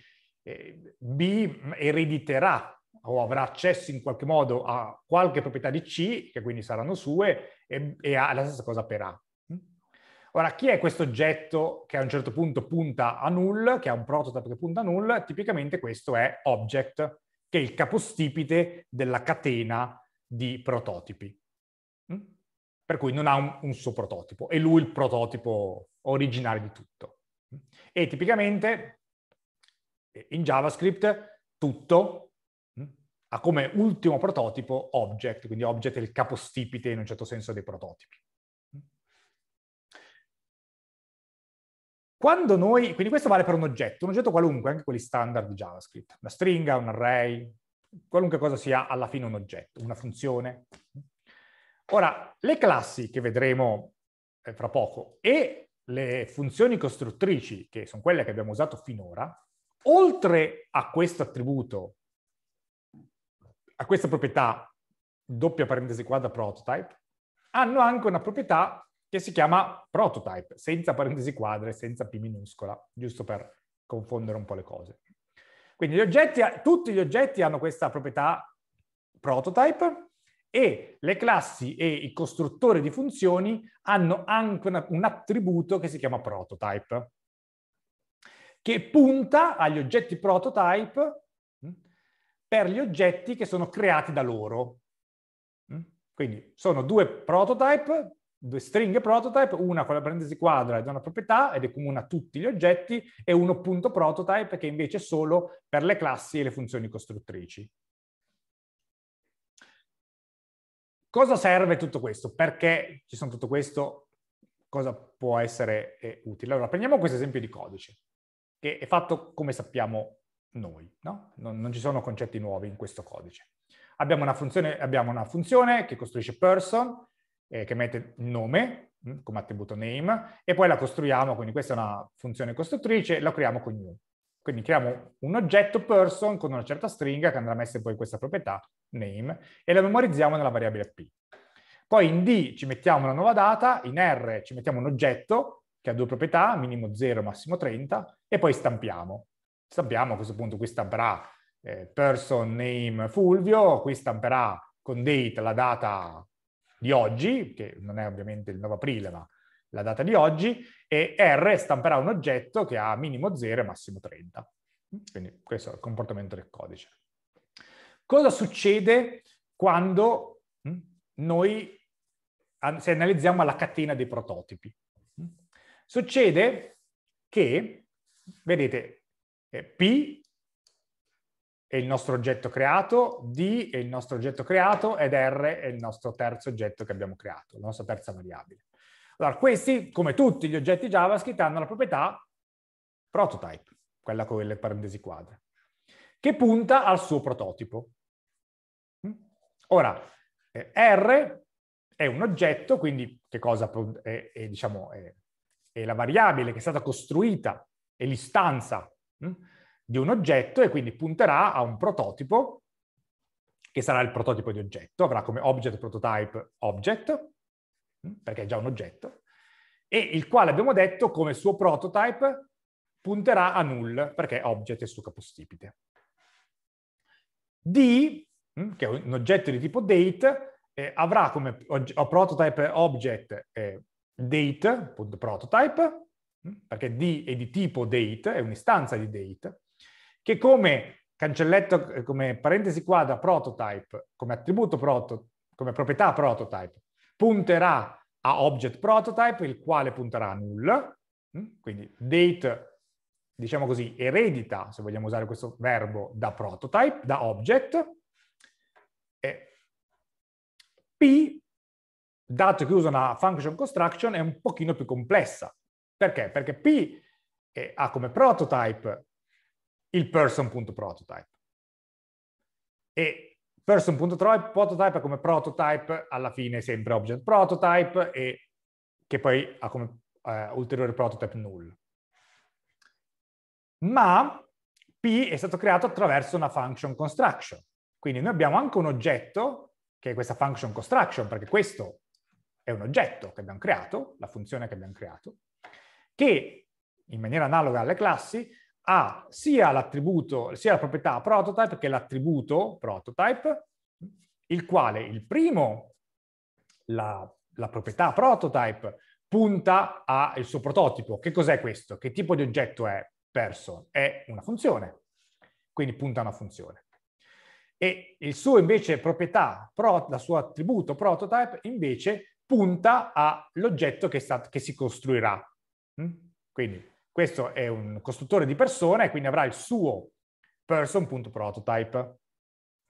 [SPEAKER 1] eh, B erediterà o avrà accesso in qualche modo a qualche proprietà di C, che quindi saranno sue, e, e ha la stessa cosa per A. Ora, chi è questo oggetto che a un certo punto punta a null, che ha un prototype che punta a null? Tipicamente questo è object, che è il capostipite della catena di prototipi, mm. per cui non ha un, un suo prototipo, è lui il prototipo originale di tutto. E tipicamente in JavaScript tutto mm, ha come ultimo prototipo object, quindi object è il capostipite in un certo senso dei prototipi. Mm. Quando noi, quindi questo vale per un oggetto, un oggetto qualunque, anche quelli standard di JavaScript, una stringa, un array, qualunque cosa sia alla fine un oggetto, una funzione. Ora, le classi che vedremo eh, fra poco e le funzioni costruttrici, che sono quelle che abbiamo usato finora, oltre a questo attributo, a questa proprietà doppia parentesi quadra prototype, hanno anche una proprietà che si chiama prototype, senza parentesi quadre, senza P minuscola, giusto per confondere un po' le cose. Quindi gli oggetti, tutti gli oggetti hanno questa proprietà prototype e le classi e i costruttori di funzioni hanno anche una, un attributo che si chiama prototype, che punta agli oggetti prototype mm, per gli oggetti che sono creati da loro. Mm, quindi sono due prototype due stringhe prototype, una con la parentesi quadra ed una proprietà ed è comune a tutti gli oggetti e uno punto prototype che invece è solo per le classi e le funzioni costruttrici. Cosa serve tutto questo? Perché ci sono tutto questo? Cosa può essere eh, utile? Allora, prendiamo questo esempio di codice, che è fatto come sappiamo noi, no? non, non ci sono concetti nuovi in questo codice. Abbiamo una funzione, abbiamo una funzione che costruisce person, eh, che mette nome mm, come attributo name e poi la costruiamo, quindi questa è una funzione costruttrice, la creiamo con new. Quindi creiamo un oggetto person con una certa stringa che andrà messa poi in questa proprietà name e la memorizziamo nella variabile p. Poi in D ci mettiamo una nuova data, in R ci mettiamo un oggetto che ha due proprietà, minimo 0, massimo 30, e poi stampiamo. Stampiamo a questo punto, qui stamperà eh, person name Fulvio, qui stamperà con date la data di oggi, che non è ovviamente il 9 aprile, ma la data di oggi, e R stamperà un oggetto che ha minimo 0 e massimo 30. Quindi questo è il comportamento del codice. Cosa succede quando hm, noi, se analizziamo la catena dei prototipi? Hm? Succede che, vedete, eh, P è il nostro oggetto creato, D è il nostro oggetto creato ed R è il nostro terzo oggetto che abbiamo creato, la nostra terza variabile. Allora, questi, come tutti gli oggetti JavaScript, hanno la proprietà prototype, quella con le parentesi quadre, che punta al suo prototipo. Mm? Ora, eh, R è un oggetto, quindi che cosa è, è, diciamo, è, è la variabile che è stata costruita, è l'istanza, mh? Mm? di un oggetto e quindi punterà a un prototipo che sarà il prototipo di oggetto, avrà come object prototype object, mm, perché è già un oggetto, e il quale abbiamo detto come suo prototype punterà a null, perché object è su capostipite. D, mm, che è un oggetto di tipo date, eh, avrà come prototype object eh, date.prototype, mm, perché D è di tipo date, è un'istanza di date, che come cancelletto, eh, come parentesi quadra prototype, come attributo prototype, come proprietà prototype, punterà a object prototype, il quale punterà a null, mm? quindi date, diciamo così, eredita, se vogliamo usare questo verbo, da prototype, da object, e p, dato che usa una function construction, è un pochino più complessa. Perché? Perché p eh, ha come prototype il person.prototype. E person.prototype come prototype alla fine sempre object prototype e che poi ha come eh, ulteriore prototype null. Ma P è stato creato attraverso una function construction. Quindi noi abbiamo anche un oggetto, che è questa function construction, perché questo è un oggetto che abbiamo creato, la funzione che abbiamo creato, che in maniera analoga alle classi ha sia l'attributo, sia la proprietà prototype che l'attributo prototype, il quale il primo, la, la proprietà prototype, punta al suo prototipo. Che cos'è questo? Che tipo di oggetto è person? È una funzione, quindi punta a una funzione e il suo invece proprietà, pro, la sua attributo prototype invece punta all'oggetto che, che, si costruirà. Hm? Quindi questo è un costruttore di persone e quindi avrà il suo person.prototype,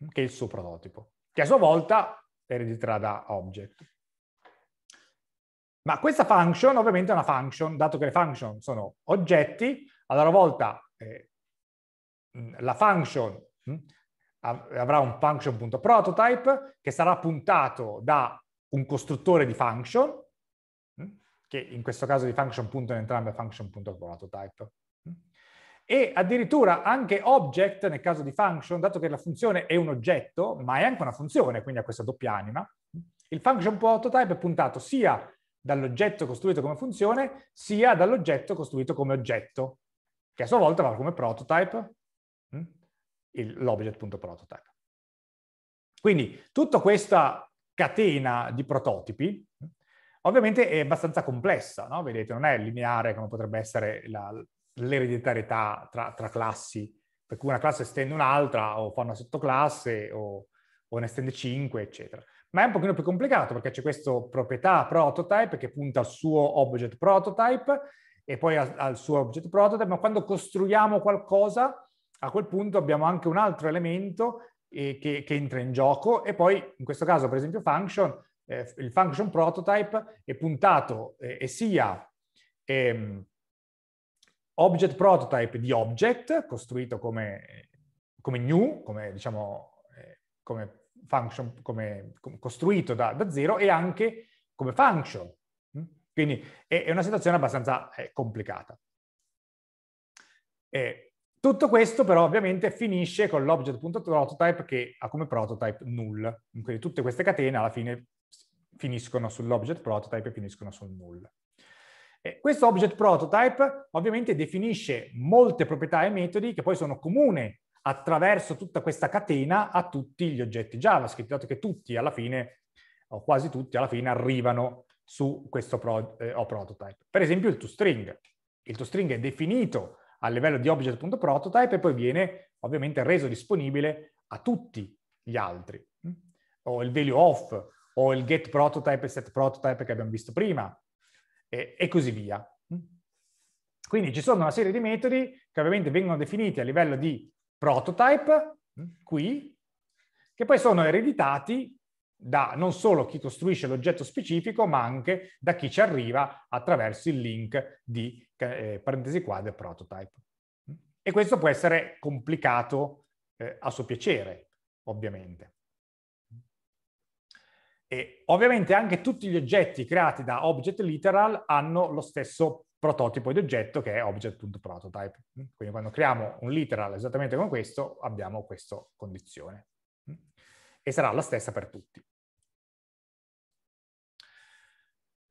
[SPEAKER 1] che è il suo prototipo, che a sua volta erediterà da object. Ma questa function ovviamente è una function, dato che le function sono oggetti, a loro volta eh, la function mh, avrà un function.prototype che sarà puntato da un costruttore di function che in questo caso di function punto entrambe è function.volato.type. E addirittura anche object, nel caso di function, dato che la funzione è un oggetto, ma è anche una funzione, quindi ha questa doppia anima, il function.prototype è puntato sia dall'oggetto costruito come funzione, sia dall'oggetto costruito come oggetto, che a sua volta va come prototype, mm? l'object.prototype. Quindi tutta questa catena di prototipi Ovviamente è abbastanza complessa, no? vedete, non è lineare come potrebbe essere la, l'ereditarietà tra, tra, classi, per cui una classe estende un'altra o fa una sottoclasse o, o ne estende 5, eccetera. Ma è un pochino più complicato perché c'è questa proprietà prototype che punta al suo object prototype e poi al, al suo object prototype, ma quando costruiamo qualcosa, a quel punto abbiamo anche un altro elemento eh, che, che, entra in gioco e poi in questo caso per esempio function eh, il function prototype è puntato eh, e sia ehm, object prototype di object, costruito come, come new, come, diciamo, eh, come function, come, costruito da, da, zero, e anche come function. Mm? Quindi è, è una situazione abbastanza eh, complicata. Eh, tutto questo però ovviamente finisce con l'object.prototype che ha come prototype null. Quindi tutte queste catene alla fine finiscono sull'object prototype e finiscono sul null. E questo object prototype ovviamente definisce molte proprietà e metodi che poi sono comune attraverso tutta questa catena a tutti gli oggetti JavaScript, dato che tutti alla fine, o quasi tutti alla fine, arrivano su questo pro, eh, prototype. Per esempio il toString. Il toString è definito a livello di object.prototype e poi viene ovviamente reso disponibile a tutti gli altri. O il value of, o il get prototype e set prototype che abbiamo visto prima, e, e così via. Quindi ci sono una serie di metodi che ovviamente vengono definiti a livello di prototype, qui, che poi sono ereditati da non solo chi costruisce l'oggetto specifico, ma anche da chi ci arriva attraverso il link di eh, parentesi quadre prototype. E questo può essere complicato eh, a suo piacere, ovviamente. E ovviamente anche tutti gli oggetti creati da Object Literal hanno lo stesso prototipo di oggetto che è object.prototype. Quindi quando creiamo un literal esattamente come questo, abbiamo questa condizione. E sarà la stessa per tutti.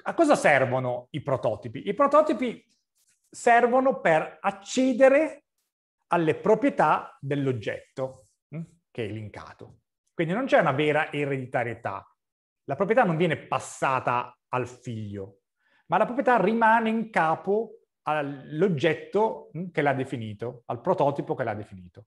[SPEAKER 1] A cosa servono i prototipi? I prototipi servono per accedere alle proprietà dell'oggetto mm, che è linkato. Quindi non c'è una vera ereditarietà, la proprietà non viene passata al figlio, ma la proprietà rimane in capo all'oggetto mm, che l'ha definito, al prototipo che l'ha definito.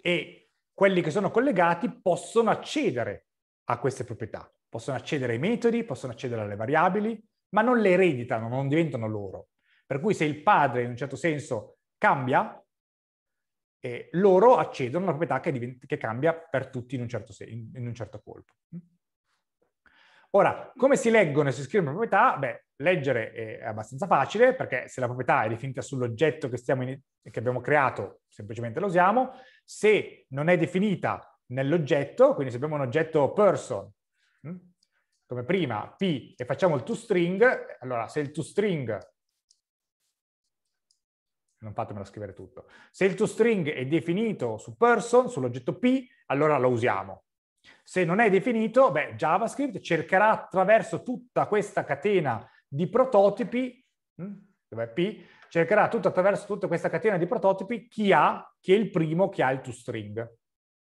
[SPEAKER 1] E quelli che sono collegati possono accedere a queste proprietà, possono accedere ai metodi, possono accedere alle variabili, ma non le ereditano, non diventano loro. Per cui se il padre in un certo senso cambia, eh, loro accedono a una proprietà che, diventa, che, cambia per tutti in un certo, se- in un certo colpo. Ora, come si leggono e si scrivono proprietà? Beh, leggere è abbastanza facile perché se la proprietà è definita sull'oggetto che, in, che abbiamo creato, semplicemente la usiamo. Se non è definita nell'oggetto, quindi se abbiamo un oggetto person, hm, come prima, p, e facciamo il toString, allora se il toString, non fatemelo scrivere tutto, se il toString è definito su person, sull'oggetto p, allora lo usiamo. Se non è definito, beh, JavaScript cercherà attraverso tutta questa catena di prototipi, mm, dove è P, cercherà tutto attraverso tutta questa catena di prototipi chi ha, chi è il primo che ha il toString. E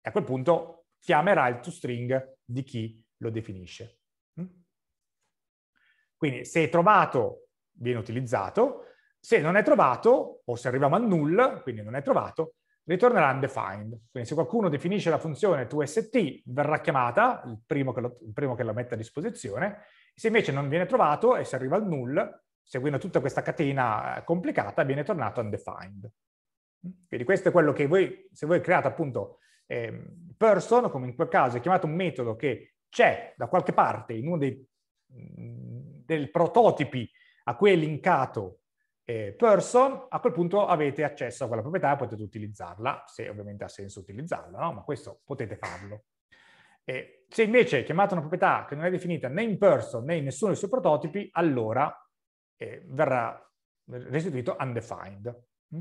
[SPEAKER 1] a quel punto chiamerà il toString di chi lo definisce. Mm. Quindi se è trovato, viene utilizzato, se non è trovato, o se arriviamo al null, quindi non è trovato, ritornerà undefined. Quindi se qualcuno definisce la funzione toST, verrà chiamata, il primo che, lo, il primo che la mette a disposizione, se invece non viene trovato e si arriva al null, seguendo tutta questa catena eh, complicata, viene tornato undefined. Quindi questo è quello che voi, se voi create appunto eh, person, come in quel caso è chiamato un metodo che c'è da qualche parte in uno dei, mm, del prototipi a cui è linkato eh, person, a quel punto avete accesso a quella proprietà e potete utilizzarla, se ovviamente ha senso utilizzarla, no? ma questo potete farlo. Eh, se invece chiamate una proprietà che non è definita né in person né in nessuno dei suoi prototipi, allora eh, verrà restituito undefined. Mm?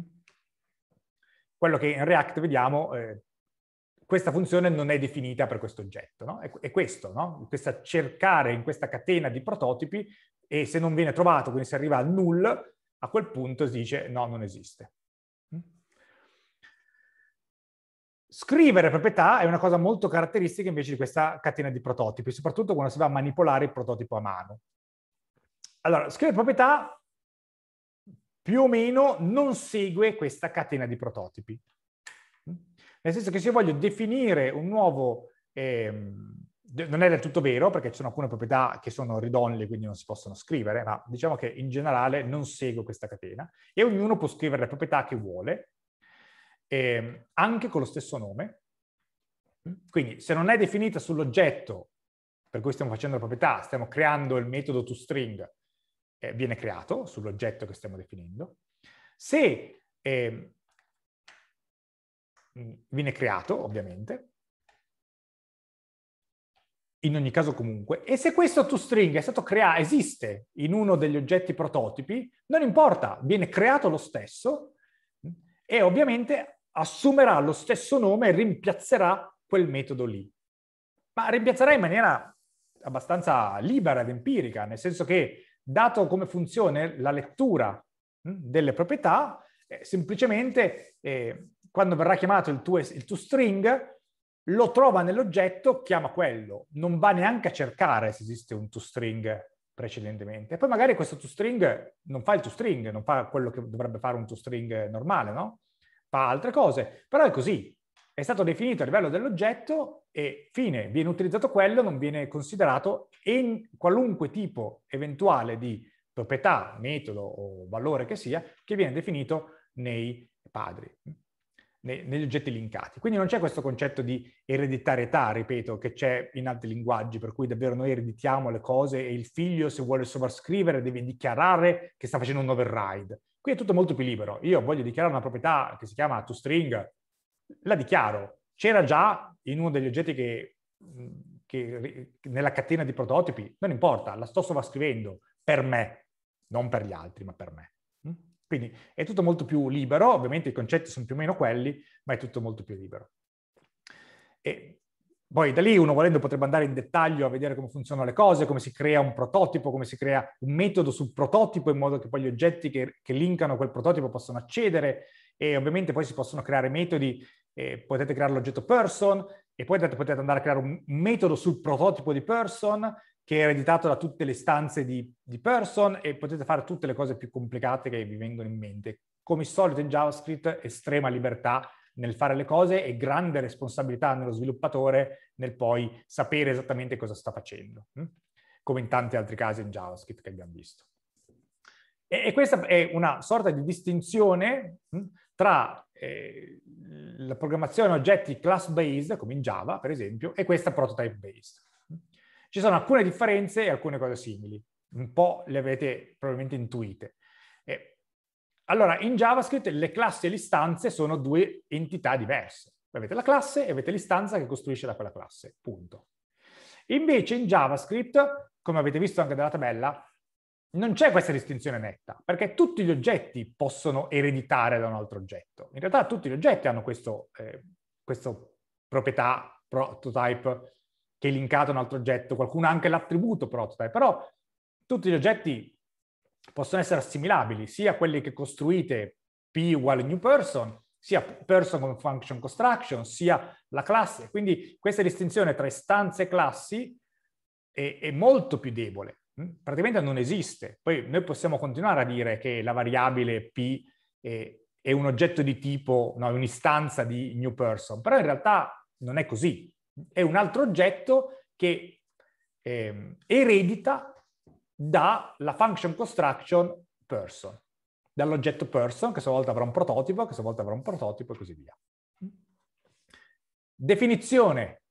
[SPEAKER 1] Quello che in React vediamo, eh, questa funzione non è definita per questo oggetto, no? È, è questo, no? Questa cercare in questa catena di prototipi e se non viene trovato, quindi si arriva al null, a quel punto si dice no, non esiste. Mm? Scrivere proprietà è una cosa molto caratteristica invece di questa catena di prototipi, soprattutto quando si va a manipolare il prototipo a mano. Allora, scrivere proprietà più o meno non segue questa catena di prototipi. Mm? Nel senso che se io voglio definire un nuovo... Ehm, non è del tutto vero perché ci sono alcune proprietà che sono ridonle, quindi non si possono scrivere, ma diciamo che in generale non seguo questa catena e ognuno può scrivere le proprietà che vuole, eh, anche con lo stesso nome. Quindi se non è definita sull'oggetto per cui stiamo facendo la proprietà, stiamo creando il metodo toString, eh, viene creato sull'oggetto che stiamo definendo. Se eh, viene creato, ovviamente, in ogni caso comunque. E se questo toString è stato creato, esiste in uno degli oggetti prototipi, non importa, viene creato lo stesso e ovviamente assumerà lo stesso nome e rimpiazzerà quel metodo lì. Ma rimpiazzerà in maniera abbastanza libera ed empirica, nel senso che dato come funzione la lettura hm, delle proprietà, eh, semplicemente eh, quando verrà chiamato il toString, il lo trova nell'oggetto, chiama quello, non va neanche a cercare se esiste un toString precedentemente. E poi magari questo toString non fa il toString, non fa quello che dovrebbe fare un toString normale, no? Fa altre cose, però è così. È stato definito a livello dell'oggetto e fine, viene utilizzato quello, non viene considerato in qualunque tipo eventuale di proprietà, metodo o valore che sia, che viene definito nei padri negli oggetti linkati. Quindi non c'è questo concetto di ereditarietà, ripeto, che c'è in altri linguaggi, per cui davvero noi ereditiamo le cose e il figlio se vuole sovrascrivere deve dichiarare che sta facendo un override. Qui è tutto molto più libero. Io voglio dichiarare una proprietà che si chiama toString, la dichiaro. C'era già in uno degli oggetti che, che nella catena di prototipi, non importa, la sto sovrascrivendo per me, non per gli altri, ma per me. Quindi è tutto molto più libero, ovviamente i concetti sono più o meno quelli, ma è tutto molto più libero. E poi da lì uno volendo potrebbe andare in dettaglio a vedere come funzionano le cose, come si crea un prototipo, come si crea un metodo sul prototipo in modo che poi gli oggetti che, che linkano quel prototipo possano accedere e ovviamente poi si possono creare metodi, eh, potete creare l'oggetto person e poi potete andare a creare un metodo sul prototipo di person che è ereditato da tutte le stanze di, di person e potete fare tutte le cose più complicate che vi vengono in mente. Come al solito in JavaScript, estrema libertà nel fare le cose e grande responsabilità nello sviluppatore nel poi sapere esattamente cosa sta facendo, hm? come in tanti altri casi in JavaScript che abbiamo visto. E, questa è una sorta di distinzione hm, tra eh, la programmazione oggetti class-based, come in Java per esempio, e questa prototype-based. Ci sono alcune differenze e alcune cose simili, un po' le avete probabilmente intuite. Eh, allora, in JavaScript le classi e le istanze sono due entità diverse. Avete la classe e avete l'istanza che costruisce da quella classe, punto. Invece in JavaScript, come avete visto anche dalla tabella, non c'è questa distinzione netta, perché tutti gli oggetti possono ereditare da un altro oggetto. In realtà tutti gli oggetti hanno questa eh, proprietà prototype che è linkato a un altro oggetto, qualcuno ha anche l'attributo prototype, però tutti gli oggetti possono essere assimilabili, sia quelli che costruite p uguale new person, sia person con function construction, sia la classe. Quindi questa distinzione tra istanze e classi è, è molto più debole, mm? praticamente non esiste. Poi noi possiamo continuare a dire che la variabile p è, è un oggetto di tipo, no, un'istanza di new person, però in realtà non è così è un altro oggetto che eh, eredita dalla function construction person, dall'oggetto person, che a sua volta avrà un prototipo, che a sua volta avrà un prototipo e così via. Definizione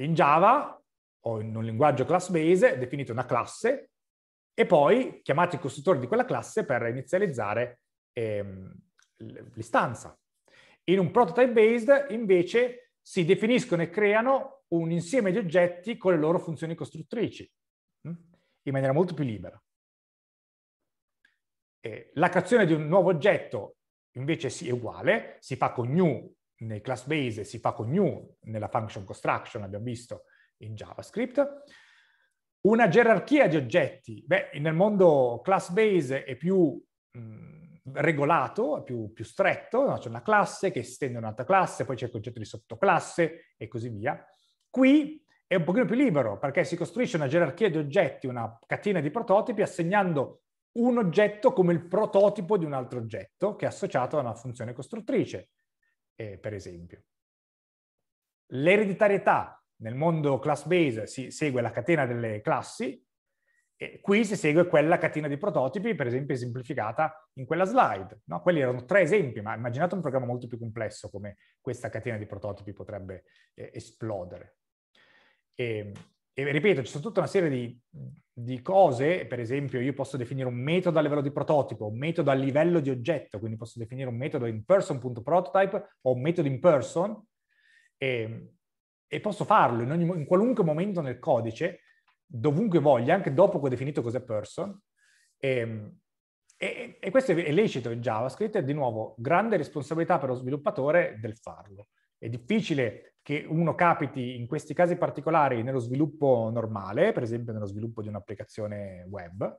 [SPEAKER 1] in Java o in un linguaggio class based definite una classe e poi chiamate il costruttore di quella classe per inizializzare ehm, l'istanza. In un prototype based invece si definiscono e creano un insieme di oggetti con le loro funzioni costruttrici, mm, in maniera molto più libera. La creazione di un nuovo oggetto invece è uguale, si fa con new nel class base, si fa con new nella function construction, abbiamo visto in JavaScript. Una gerarchia di oggetti, beh, nel mondo class base è più mh, mm, regolato, più, più stretto, no? c'è una classe che estende un'altra classe, poi c'è il concetto di sottoclasse e così via. Qui è un pochino più libero perché si costruisce una gerarchia di oggetti, una catena di prototipi assegnando un oggetto come il prototipo di un altro oggetto che è associato a una funzione costruttrice, eh, per esempio. L'ereditarietà nel mondo class-based si segue la catena delle classi, e qui si segue quella catena di prototipi, per esempio esemplificata in quella slide. No? Quelli erano tre esempi, ma immaginate un programma molto più complesso come questa catena di prototipi potrebbe eh, esplodere. E, ehm, e, ripeto, ci sono tutta una serie di, di, cose, per esempio io posso definire un metodo a livello di prototipo, un metodo a livello di oggetto, quindi posso definire un metodo in person.prototype o un metodo in person, e, ehm, e posso farlo in, ogni, in qualunque momento nel codice dovunque voglia, anche dopo che ho definito cos'è person. E, ehm, e, e, questo è lecito in JavaScript, è di nuovo grande responsabilità per lo sviluppatore del farlo. È difficile che uno capiti in questi casi particolari nello sviluppo normale, per esempio nello sviluppo di un'applicazione web,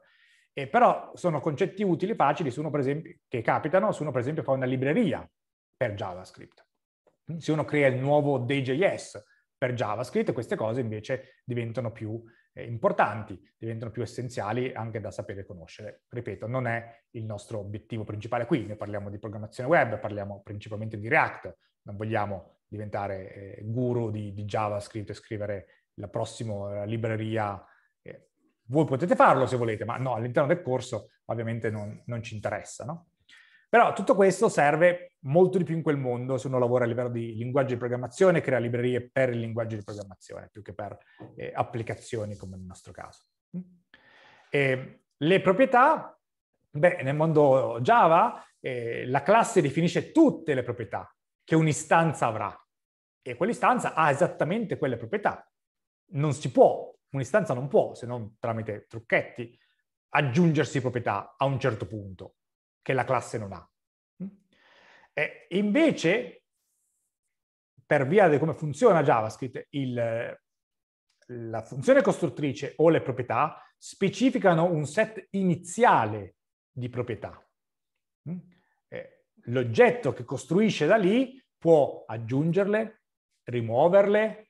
[SPEAKER 1] eh, però sono concetti utili e facili esempio, che capitano se uno per esempio fa una libreria per JavaScript. Se uno crea il nuovo DJS per JavaScript, queste cose invece diventano più eh, importanti, diventano più essenziali anche da sapere e conoscere. Ripeto, non è il nostro obiettivo principale qui, noi parliamo di programmazione web, parliamo principalmente di React, non vogliamo diventare eh, guru di, di, JavaScript e scrivere la prossima eh, libreria. Eh, voi potete farlo se volete, ma no, all'interno del corso ovviamente non, non ci interessa, no? Però tutto questo serve molto di più in quel mondo se uno lavora a livello di linguaggi di programmazione, crea librerie per il linguaggio di programmazione, più che per eh, applicazioni come nel nostro caso. E le proprietà, beh, nel mondo Java eh, la classe definisce tutte le proprietà che un'istanza avrà e quell'istanza ha esattamente quelle proprietà. Non si può, un'istanza non può, se non tramite trucchetti, aggiungersi proprietà a un certo punto che la classe non ha. Mm? E invece, per via di come funziona JavaScript, il, la funzione costruttrice o le proprietà specificano un set iniziale di proprietà. Mm? L'oggetto che costruisce da lì può aggiungerle, rimuoverle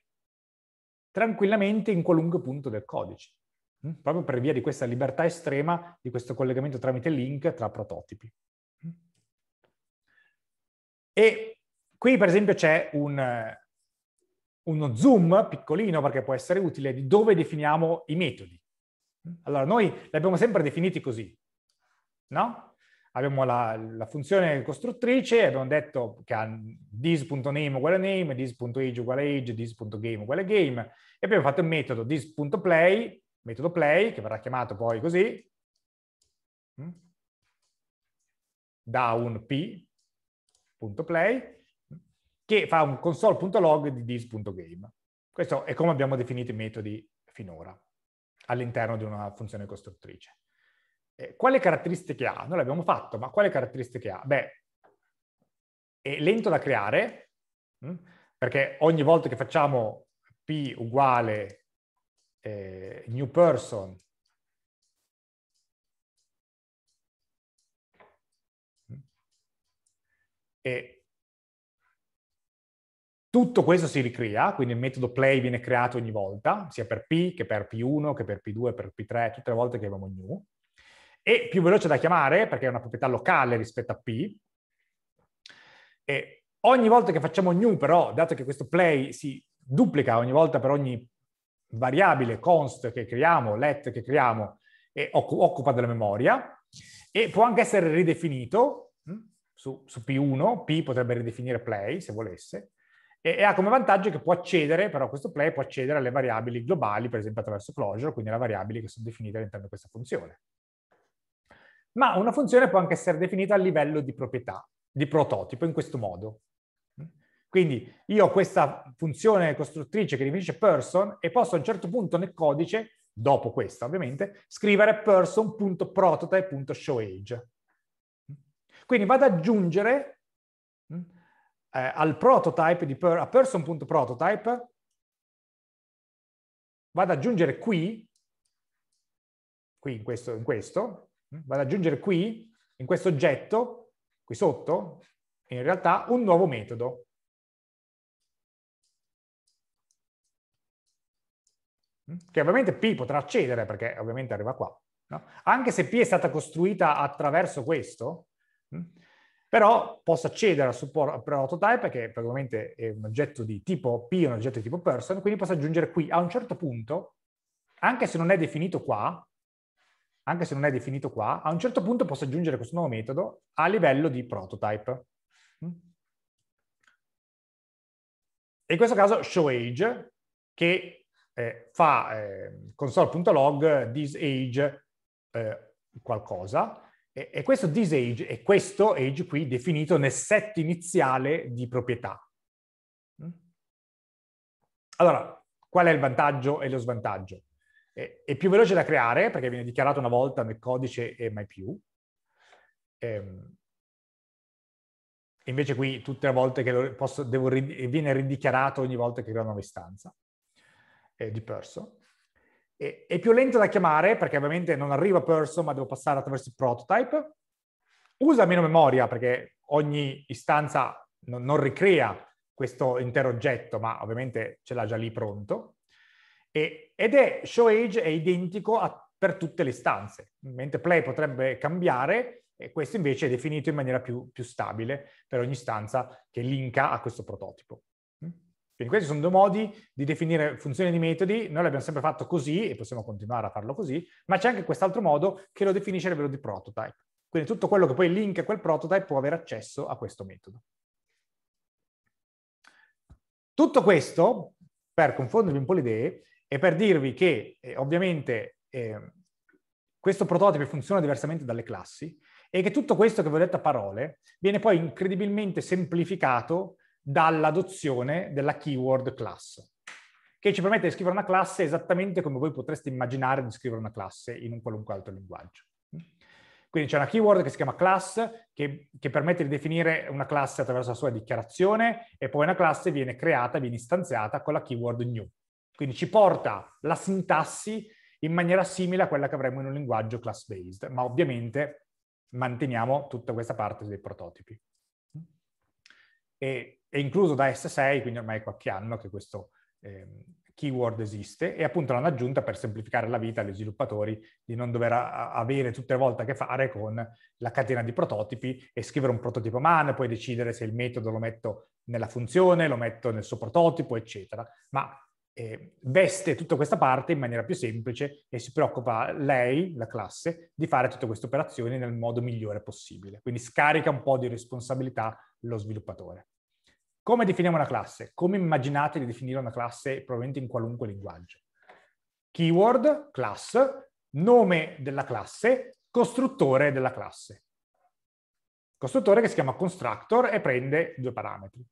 [SPEAKER 1] tranquillamente in qualunque punto del codice. Mm? proprio per via di questa libertà estrema, di questo collegamento tramite link tra prototipi. Mm? E qui per esempio c'è un, eh, uno zoom piccolino, perché può essere utile, di dove definiamo i metodi. Mm? Allora, noi li abbiamo sempre definiti così, no? Abbiamo la, la funzione costruttrice, abbiamo detto che ha this.name uguale name, this.age uguale age, this.game uguale game, e abbiamo fatto il metodo this.play metodo play, che verrà chiamato poi così, da un p.play, che fa un console.log di this.game. Questo è come abbiamo definito i metodi finora all'interno di una funzione costruttrice. Eh, quale caratteristiche ha? Noi l'abbiamo fatto, ma quale caratteristiche ha? Beh, è lento da creare, mm, perché ogni volta che facciamo p
[SPEAKER 2] uguale eh, new person. E
[SPEAKER 1] tutto questo si ricrea, quindi il metodo play viene creato ogni volta, sia per P che per P1, che per P2, per P3, tutte le volte che abbiamo new. E più veloce da chiamare, perché è una proprietà locale rispetto a P. E ogni volta che facciamo new, però, dato che questo play si duplica ogni volta per ogni variabile const che creiamo, let che creiamo, e occupa della memoria e può anche essere ridefinito hm, su, su, P1, P potrebbe ridefinire play se volesse, e, e, ha come vantaggio che può accedere, però questo play può accedere alle variabili globali, per esempio attraverso closure, quindi alle variabili che sono definite all'interno di questa funzione. Ma una funzione può anche essere definita a livello di proprietà, di prototipo, in questo modo. Quindi io ho questa funzione costruttrice che definisce person e posso a un certo punto nel codice, dopo questa ovviamente, scrivere person.prototype.showAge. Quindi vado ad aggiungere mm, eh, al prototype di per, a person.prototype, vado ad aggiungere qui, qui in questo, in questo, mm, vado ad aggiungere qui, in questo oggetto, qui sotto, in realtà un nuovo metodo Mm? che ovviamente P potrà accedere perché ovviamente arriva qua. No? Anche se P è stata costruita attraverso questo, mm? però posso accedere al support per che ovviamente è un oggetto di tipo P, un oggetto di tipo person, quindi posso aggiungere qui a un certo punto, anche se non è definito qua, anche se non è definito qua, a un certo punto posso aggiungere questo nuovo metodo a livello di prototype. E mm? In questo caso showAge, age, che eh, fa eh, console.log disAge eh, qualcosa e, e questo disAge è questo age qui definito nel set iniziale di proprietà. Mm? Allora, qual è il vantaggio e lo svantaggio? Eh, è più veloce da creare perché viene dichiarato una volta nel codice e mai più. Eh, invece qui tutte le volte che lo posso, devo, viene ridichiarato ogni volta che creo una nuova istanza eh, di Perso. E, è più lento da chiamare perché ovviamente non arriva Perso ma devo passare attraverso il prototype. Usa meno memoria perché ogni istanza non, non ricrea questo intero oggetto, ma ovviamente ce l'ha già lì pronto. E, ed è show age è identico a, per tutte le istanze, mentre play potrebbe cambiare e questo invece è definito in maniera più, più stabile per ogni stanza che linka a questo prototipo. Quindi questi sono due modi di definire funzioni di metodi, noi l'abbiamo sempre fatto così e possiamo continuare a farlo così, ma c'è anche quest'altro modo che lo definisce a livello di prototype. Quindi tutto quello che poi linka quel prototype può avere accesso a questo metodo. Tutto questo per confondervi un po' le idee e per dirvi che eh, ovviamente eh, questo prototipo funziona diversamente dalle classi e che tutto questo che vi ho detto a parole viene poi incredibilmente semplificato dall'adozione della keyword class, che ci permette di scrivere una classe esattamente come voi potreste immaginare di scrivere una classe in un qualunque altro linguaggio. Quindi c'è una keyword che si chiama class, che, che, permette di definire una classe attraverso la sua dichiarazione, e poi una classe viene creata, viene istanziata con la keyword new. Quindi ci porta la sintassi in maniera simile a quella che avremmo in un linguaggio class-based, ma ovviamente manteniamo tutta questa parte dei prototipi. E è incluso da S6, quindi ormai è qualche anno che questo eh, keyword esiste e appunto l'hanno aggiunta per semplificare la vita agli sviluppatori di non dover a- avere tutte le volte a che fare con la catena di prototipi e scrivere un prototipo a mano, poi decidere se il metodo lo metto nella funzione, lo metto nel suo prototipo, eccetera. Ma eh, veste tutta questa parte in maniera più semplice e si preoccupa lei, la classe, di fare tutte queste operazioni nel modo migliore possibile. Quindi scarica un po' di responsabilità lo sviluppatore. Come definiamo una classe? Come immaginate di definire una classe probabilmente in qualunque linguaggio? Keyword, class, nome della classe, costruttore della classe. Costruttore che si chiama constructor e prende due parametri.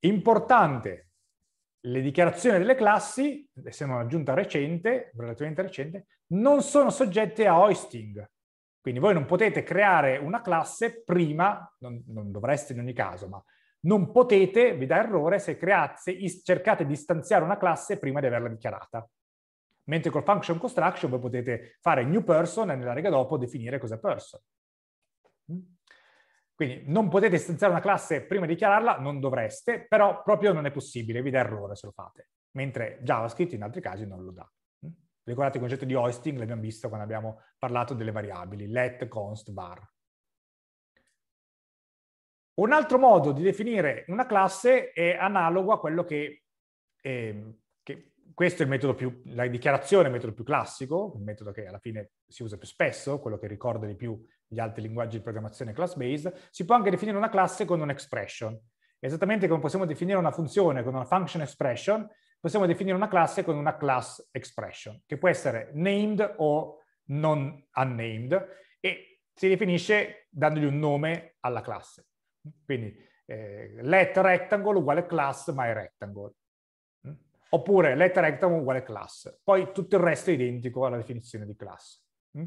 [SPEAKER 1] Importante, le dichiarazioni delle classi, essendo un'aggiunta recente, relativamente recente, non sono soggette a hoisting, quindi voi non potete creare una classe prima, non, non dovreste in ogni caso, ma non potete, vi dà errore, se, create, se is, cercate di istanziare una classe prima di averla dichiarata. Mentre col function construction voi potete fare new person e nella riga dopo definire cos'è person. Mm? Quindi non potete istanziare una classe prima di dichiararla, non dovreste, però proprio non è possibile, vi dà errore se lo fate. Mentre JavaScript in altri casi non lo dà. Ricordate il concetto di hoisting, l'abbiamo visto quando abbiamo parlato delle variabili, let, const, var. Un altro modo di definire una classe è analogo a quello che, eh, che questo è il metodo più, la dichiarazione è il metodo più classico, il metodo che alla fine si usa più spesso, quello che ricorda di più gli altri linguaggi di programmazione class-based, si può anche definire una classe con un'expression. Esattamente come possiamo definire una funzione con una function expression, possiamo definire una classe con una class expression, che può essere named o non unnamed, e si definisce dandogli un nome alla classe. Quindi eh, let rectangle uguale class my rectangle. Mm? Oppure let rectangle uguale class. Poi tutto il resto è identico alla definizione di class. Mm?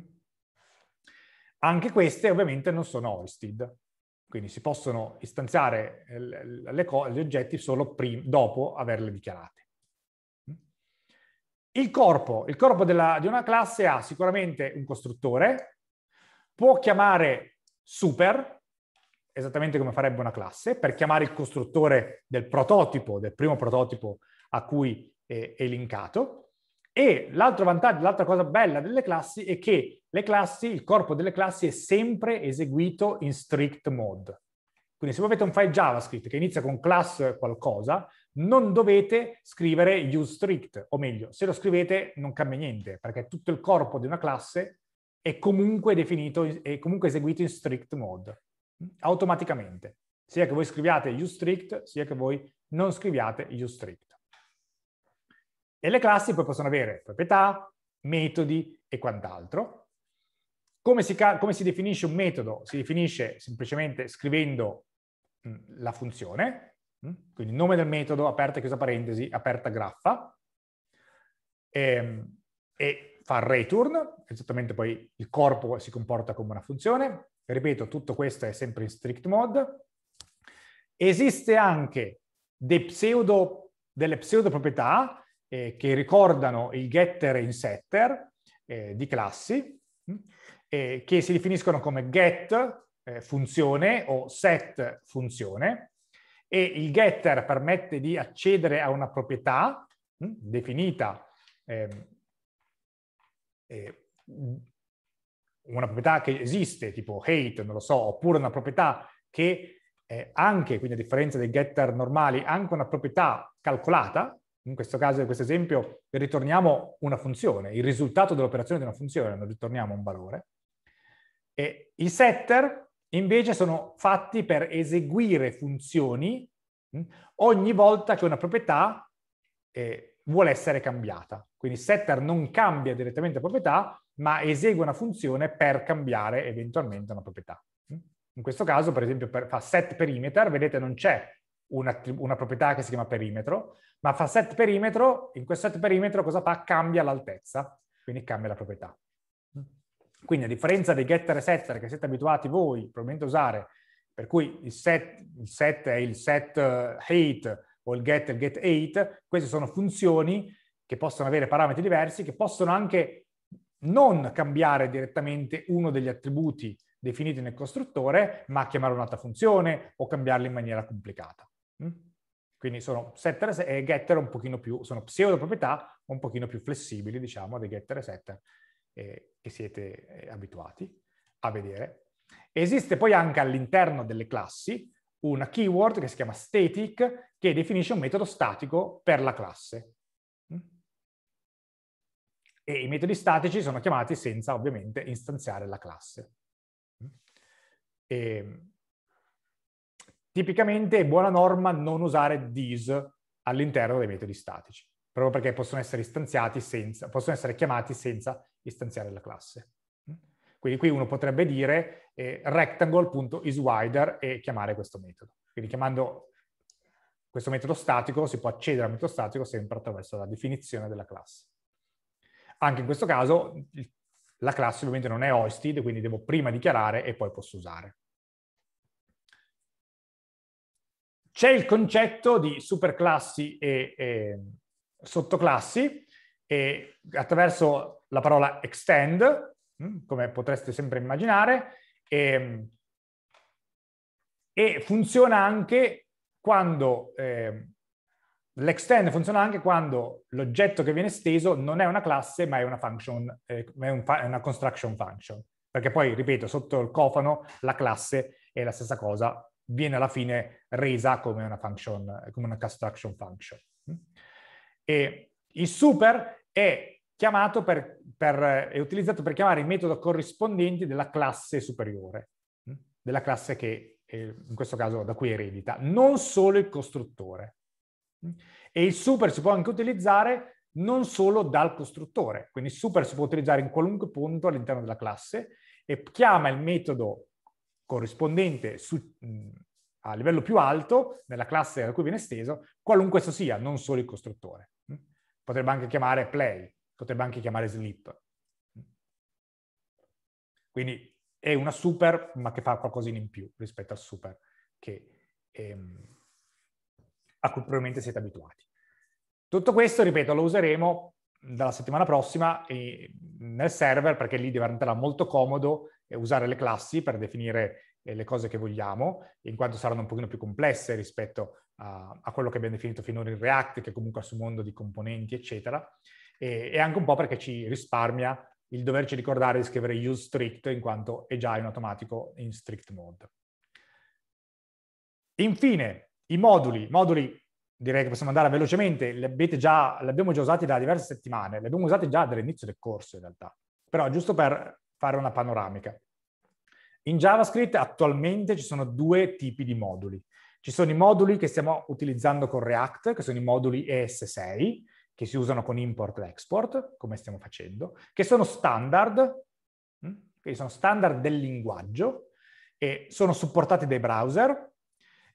[SPEAKER 1] Anche queste ovviamente non sono hoisted, quindi si possono istanziare eh, le gli oggetti solo dopo averle dichiarate. Il corpo, il corpo della, di una classe ha sicuramente un costruttore, può chiamare super, esattamente come farebbe una classe, per chiamare il costruttore del prototipo, del primo prototipo a cui è, è linkato. E l'altro vantaggio, l'altra cosa bella delle classi è che le classi, il corpo delle classi è sempre eseguito in strict mode. Quindi se voi avete un file JavaScript che inizia con class qualcosa, non dovete scrivere use strict, o meglio, se lo scrivete non cambia niente, perché tutto il corpo di una classe è comunque definito, è comunque eseguito in strict mode, automaticamente, sia che voi scriviate use strict, sia che voi non scriviate use strict. E le classi poi possono avere proprietà, metodi e quant'altro. Come si, come si definisce un metodo? Si definisce semplicemente scrivendo la funzione, Mm? Quindi nome del metodo, aperta e chiusa parentesi, aperta graffa, e, ehm, e fa return, esattamente poi il corpo si comporta come una funzione. Ripeto, tutto questo è sempre in strict mode. Esiste anche pseudo, delle pseudo proprietà eh, che ricordano il getter e il setter eh, di classi, mm? eh, che si definiscono come get eh, funzione o set funzione, e il getter permette di accedere a una proprietà mh, hm, definita, eh, eh, una proprietà che esiste, tipo hate, non lo so, oppure una proprietà che è eh, anche, quindi a differenza dei getter normali, anche una proprietà calcolata, in questo caso, in questo esempio, ritorniamo una funzione, il risultato dell'operazione di una funzione, non ritorniamo un valore. E I setter invece sono fatti per eseguire funzioni mm, ogni volta che una proprietà eh, vuole essere cambiata. Quindi setter non cambia direttamente proprietà, ma esegue una funzione per cambiare eventualmente una proprietà. Mm. In questo caso, per esempio, per, fa set perimeter, vedete non c'è una, una, proprietà che si chiama perimetro, ma fa set perimetro, in questo set perimetro cosa fa? Cambia l'altezza, quindi cambia la proprietà. Quindi a differenza dei getter e setter che siete abituati voi probabilmente a usare, per cui il set, il set è il set hate eh, o il get e il get hate, queste sono funzioni che possono avere parametri diversi, che possono anche non cambiare direttamente uno degli attributi definiti nel costruttore, ma chiamare un'altra funzione o cambiarli in maniera complicata. Mm? Quindi sono setter e getter un pochino più, sono pseudo proprietà un pochino più flessibili, diciamo, dei getter e setter eh, che siete eh, abituati a vedere. Esiste poi anche all'interno delle classi una keyword che si chiama static che definisce un metodo statico per la classe. Mm? E i metodi statici sono chiamati senza ovviamente istanziare la classe. Mm? E, tipicamente è buona norma non usare this all'interno dei metodi statici, proprio perché possono essere istanziati senza, possono essere chiamati senza istanziare la classe. Mm? Quindi qui uno potrebbe dire eh, rectangle.isWider e chiamare questo metodo. Quindi chiamando questo metodo statico si può accedere al metodo statico sempre attraverso la definizione della classe. Anche in questo caso la classe ovviamente non è hosted, quindi devo prima dichiarare e poi posso usare. C'è il concetto di superclassi e, e sottoclassi e attraverso la parola extend, mm, come potreste sempre immaginare, e, e funziona anche quando eh, l'extend funziona anche quando l'oggetto che viene esteso non è una classe ma è una, function, eh, è un fa- una construction function. Perché poi, ripeto, sotto il cofano la classe è la stessa cosa, viene alla fine resa come una, function, come una construction function. Mm. E il super è chiamato per, per, è utilizzato per chiamare i metodo corrispondenti della classe superiore, mm, della classe che eh, in questo caso da cui eredita, non solo il costruttore. Mm. E il super si può anche utilizzare non solo dal costruttore, quindi il super si può utilizzare in qualunque punto all'interno della classe e chiama il metodo corrispondente su, mm, a livello più alto, nella classe da cui viene esteso, qualunque esso sia, non solo il costruttore. Potrebbe anche chiamare play, potrebbe anche chiamare sleep. Quindi è una super, ma che fa qualcosina in più rispetto al super che, ehm, a cui probabilmente siete abituati. Tutto questo, ripeto, lo useremo dalla settimana prossima nel server perché lì diventerà molto comodo usare le classi per definire eh, le cose che vogliamo, in quanto saranno un pochino più complesse rispetto a, a quello che abbiamo definito finora in React, che comunque ha su mondo di componenti, eccetera e, e anche un po' perché ci risparmia il doverci ricordare di scrivere use strict in quanto è già in automatico in strict mode. Infine, i moduli. Moduli direi che possiamo andare velocemente, li, già, li abbiamo già usati da diverse settimane, li abbiamo usati già dall'inizio del corso in realtà, però giusto per fare una panoramica. In JavaScript attualmente ci sono due tipi di moduli. Ci sono i moduli che stiamo utilizzando con React, che sono i moduli ES6, che si usano con import e export, come stiamo facendo, che sono standard, quindi mm? sono standard del linguaggio, e sono supportati dai browser,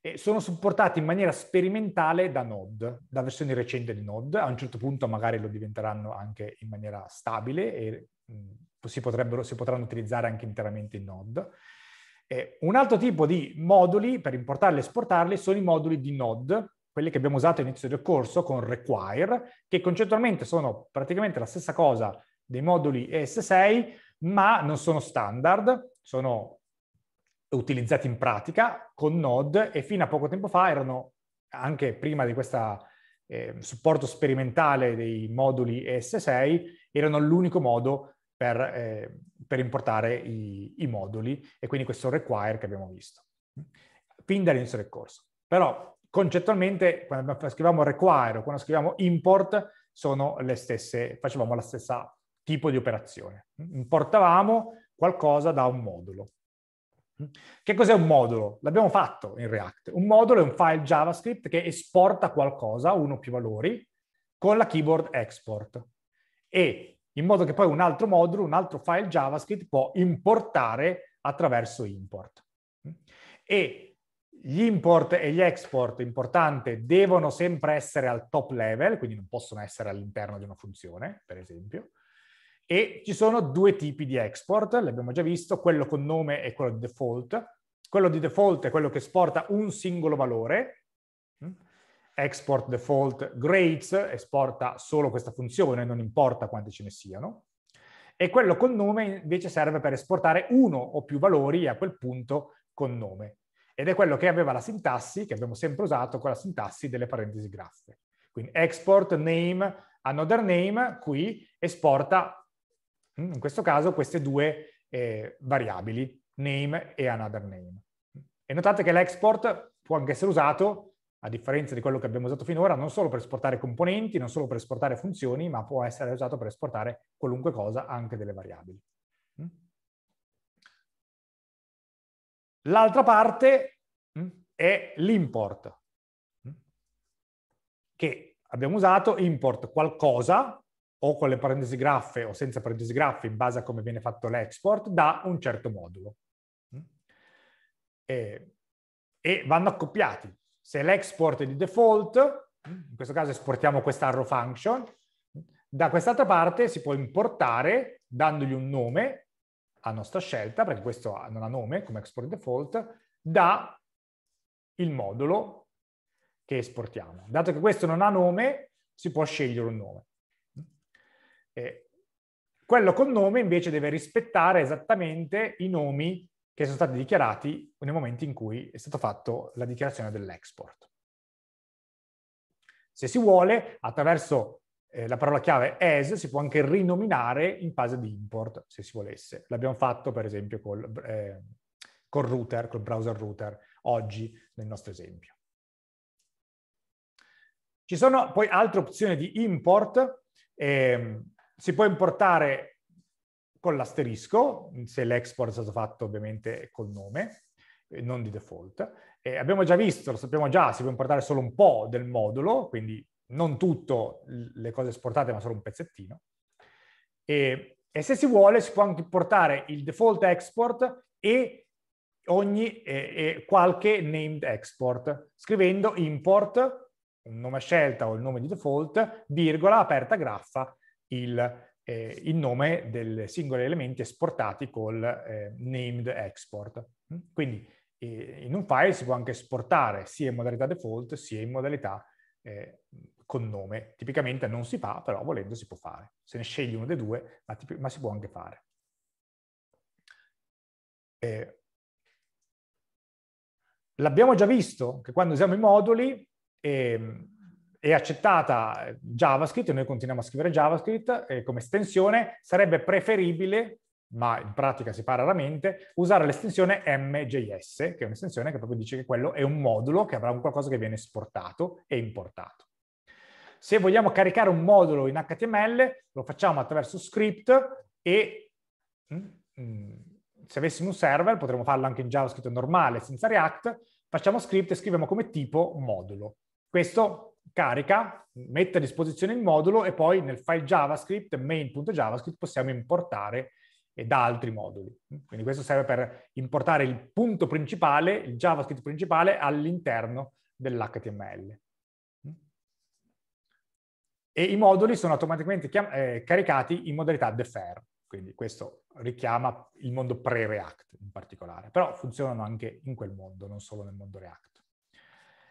[SPEAKER 1] e sono supportati in maniera sperimentale da Node, da versioni recenti di Node, a un certo punto magari lo diventeranno anche in maniera stabile e mm, si, si potranno utilizzare anche interamente in Node. E un altro tipo di moduli per importarli e esportarli sono i moduli di Node, quelli che abbiamo usato all'inizio del corso con require, che concettualmente sono praticamente la stessa cosa dei moduli ES6, ma non sono standard, sono utilizzati in pratica con Node e fino a poco tempo fa erano, anche prima di questo eh, supporto sperimentale dei moduli ES6, erano l'unico modo per, eh, per importare i, i moduli e quindi questo require che abbiamo visto, fin dall'inizio del corso. Però concettualmente, quando scriviamo require o quando scriviamo import, stesse, facevamo la stessa tipo di operazione. Importavamo qualcosa da un modulo. Che cos'è un modulo? L'abbiamo fatto in React. Un modulo è un file JavaScript che esporta qualcosa, uno o più valori, con la keyboard export. E in modo che poi un altro modulo, un altro file JavaScript può importare attraverso import. E gli import e gli export importante devono sempre essere al top level, quindi non possono essere all'interno di una funzione, per esempio. E ci sono due tipi di export, l'abbiamo già visto, quello con nome e quello di default. Quello di default è quello che esporta un singolo valore, mm? export default grades esporta solo questa funzione, non importa quanti ce ne siano. E quello con nome invece serve per esportare uno o più valori e a quel punto con nome ed è quello che aveva la sintassi, che abbiamo sempre usato con la sintassi delle parentesi graffe. Quindi export name, another name, qui esporta, mm, in questo caso, queste due eh, variabili, name e another name. E notate che l'export può anche essere usato, a differenza di quello che abbiamo usato finora, non solo per esportare componenti, non solo per esportare funzioni, ma può essere usato per esportare qualunque cosa, anche delle variabili. Mm?
[SPEAKER 2] L'altra parte mm, è l'import, mm. che abbiamo usato import
[SPEAKER 1] qualcosa o con le parentesi graffe o senza parentesi graffe in base a come viene fatto l'export da un certo modulo. Mm. E, e vanno accoppiati. Se l'export è di default, in questo caso esportiamo questa arrow function, da quest'altra parte si può importare dandogli un nome a nostra scelta, perché questo non ha nome come export default, da il modulo che esportiamo. Dato che questo non ha nome, si può scegliere un nome. E quello con nome invece deve rispettare esattamente i nomi che sono stati dichiarati nei momenti in cui è stata fatta la dichiarazione dell'export. Se si vuole, attraverso eh, la parola chiave as si può anche rinominare in fase di import, se si volesse. L'abbiamo fatto per esempio col, eh, col router, col browser router, oggi nel nostro esempio. Ci sono poi altre opzioni di import. Eh, si può importare con l'asterisco, se l'export è stato fatto ovviamente col nome, non di default. Eh, abbiamo già visto, lo sappiamo già, si può importare solo un po' del modulo, quindi non tutto le cose esportate, ma solo un pezzettino. E, e se si vuole si può anche importare il default export e ogni e, e qualche named export, scrivendo import, un nome scelta o il nome di default, virgola, aperta graffa, il, eh, il nome dei singoli elementi esportati col eh, named export. Mm? Quindi eh, in un file si può anche esportare sia in modalità default sia in modalità eh, con nome. Tipicamente non si fa, però volendo si può fare. Se ne scegli uno dei due, ma, ma si può anche fare. Eh, L'abbiamo già visto che quando usiamo i moduli eh, è accettata JavaScript e noi continuiamo a scrivere JavaScript eh, come estensione, sarebbe preferibile, ma in pratica si fa raramente, usare l'estensione MJS, che è un'estensione che proprio dice che quello è un modulo che avrà un qualcosa che viene esportato e importato. Se vogliamo caricare un modulo in HTML, lo facciamo attraverso script e mm, mm, se avessimo un server, potremmo farlo anche in JavaScript normale, senza React, facciamo script e scriviamo come tipo modulo. Questo carica, mette a disposizione il modulo e poi nel file JavaScript, main.javascript, possiamo importare da altri moduli. Quindi questo serve per importare il punto principale, il JavaScript principale, all'interno dell'HTML e i moduli sono automaticamente chiam- eh, caricati in modalità defer, quindi questo richiama il mondo pre-React in particolare, però funzionano anche in quel mondo, non solo nel mondo React.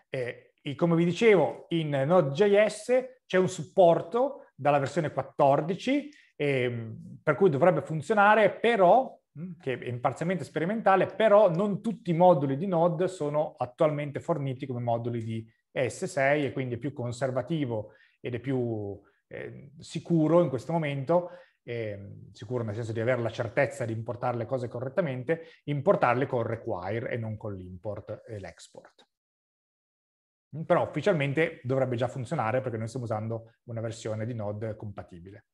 [SPEAKER 1] E, e come vi dicevo, in Node.js c'è un supporto dalla versione 14, eh, per cui dovrebbe funzionare, però mm, che è parzialmente sperimentale, però non tutti i moduli di Node sono attualmente forniti come moduli di S6 e quindi è più conservativo ed è più eh, sicuro in questo momento, eh, sicuro nel senso di avere la certezza di importare le cose correttamente, importarle con require e non con l'import e l'export. Però ufficialmente dovrebbe già funzionare perché noi stiamo usando una versione di Node compatibile.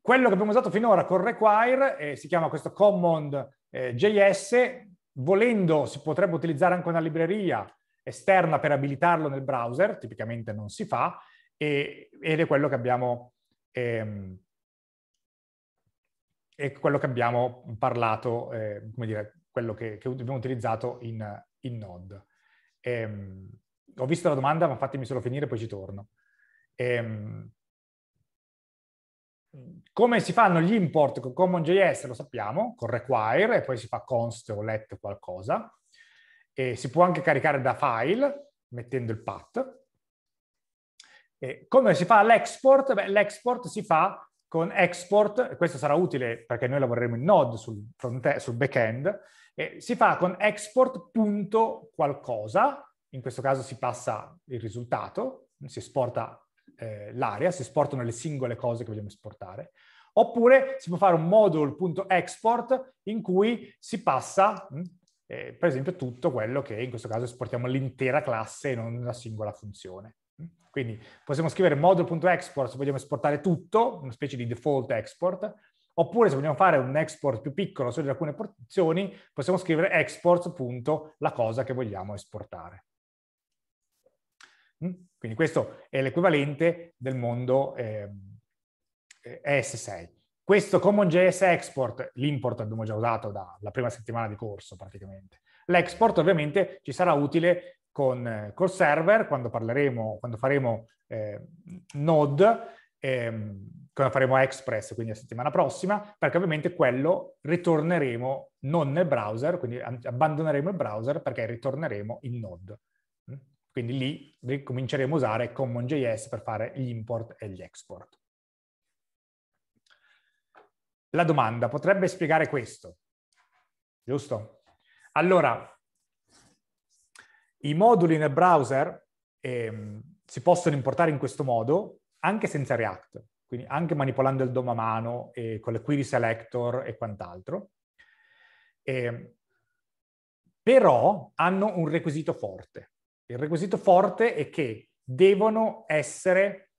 [SPEAKER 1] Quello che abbiamo usato finora con require eh, si chiama questo common eh, JS, volendo si potrebbe utilizzare anche una libreria esterna per abilitarlo nel browser, tipicamente non si fa, e, ed è quello che abbiamo, ehm, quello che abbiamo parlato, eh, come dire, quello che, che abbiamo utilizzato in, in Node. Ehm, ho visto la domanda, ma fatemi solo finire, poi ci torno. Ehm, come si fanno gli import con CommonJS? Lo sappiamo, con require, e poi si fa const o let qualcosa. E si può anche caricare da file mettendo il path. E come si fa l'export? Beh, l'export si fa con export, questo sarà utile perché noi lavoreremo in Node sul, front- sul back-end, si fa con export.qualcosa, in questo caso si passa il risultato, si esporta eh, l'area, si esportano le singole cose che vogliamo esportare, oppure si può fare un module.export in cui si passa hm, eh, per esempio tutto quello che in questo caso esportiamo l'intera classe e non una singola funzione. Mm? Quindi possiamo scrivere model.export se vogliamo esportare tutto, una specie di default export, oppure se vogliamo fare un export più piccolo solo di alcune porzioni, possiamo scrivere export.la cosa che vogliamo esportare. Mm? Quindi questo è l'equivalente del mondo ehm, eh, ES6. Questo CommonJS export, l'import abbiamo già usato dalla prima settimana di corso praticamente. L'export ovviamente ci sarà utile con, eh, col server quando parleremo, quando faremo eh, Node, ehm, quando faremo Express, quindi la settimana prossima, perché ovviamente quello ritorneremo non nel browser, quindi abbandoneremo il browser perché ritorneremo in Node. Mm? Quindi lì cominceremo a usare CommonJS per fare gli import e gli export. La domanda potrebbe spiegare questo, giusto? Allora, i moduli nel browser eh, si possono importare in questo modo anche senza React, quindi anche manipolando il DOM a mano e con le query selector e quant'altro. Eh, però hanno un requisito forte. Il requisito forte è che devono essere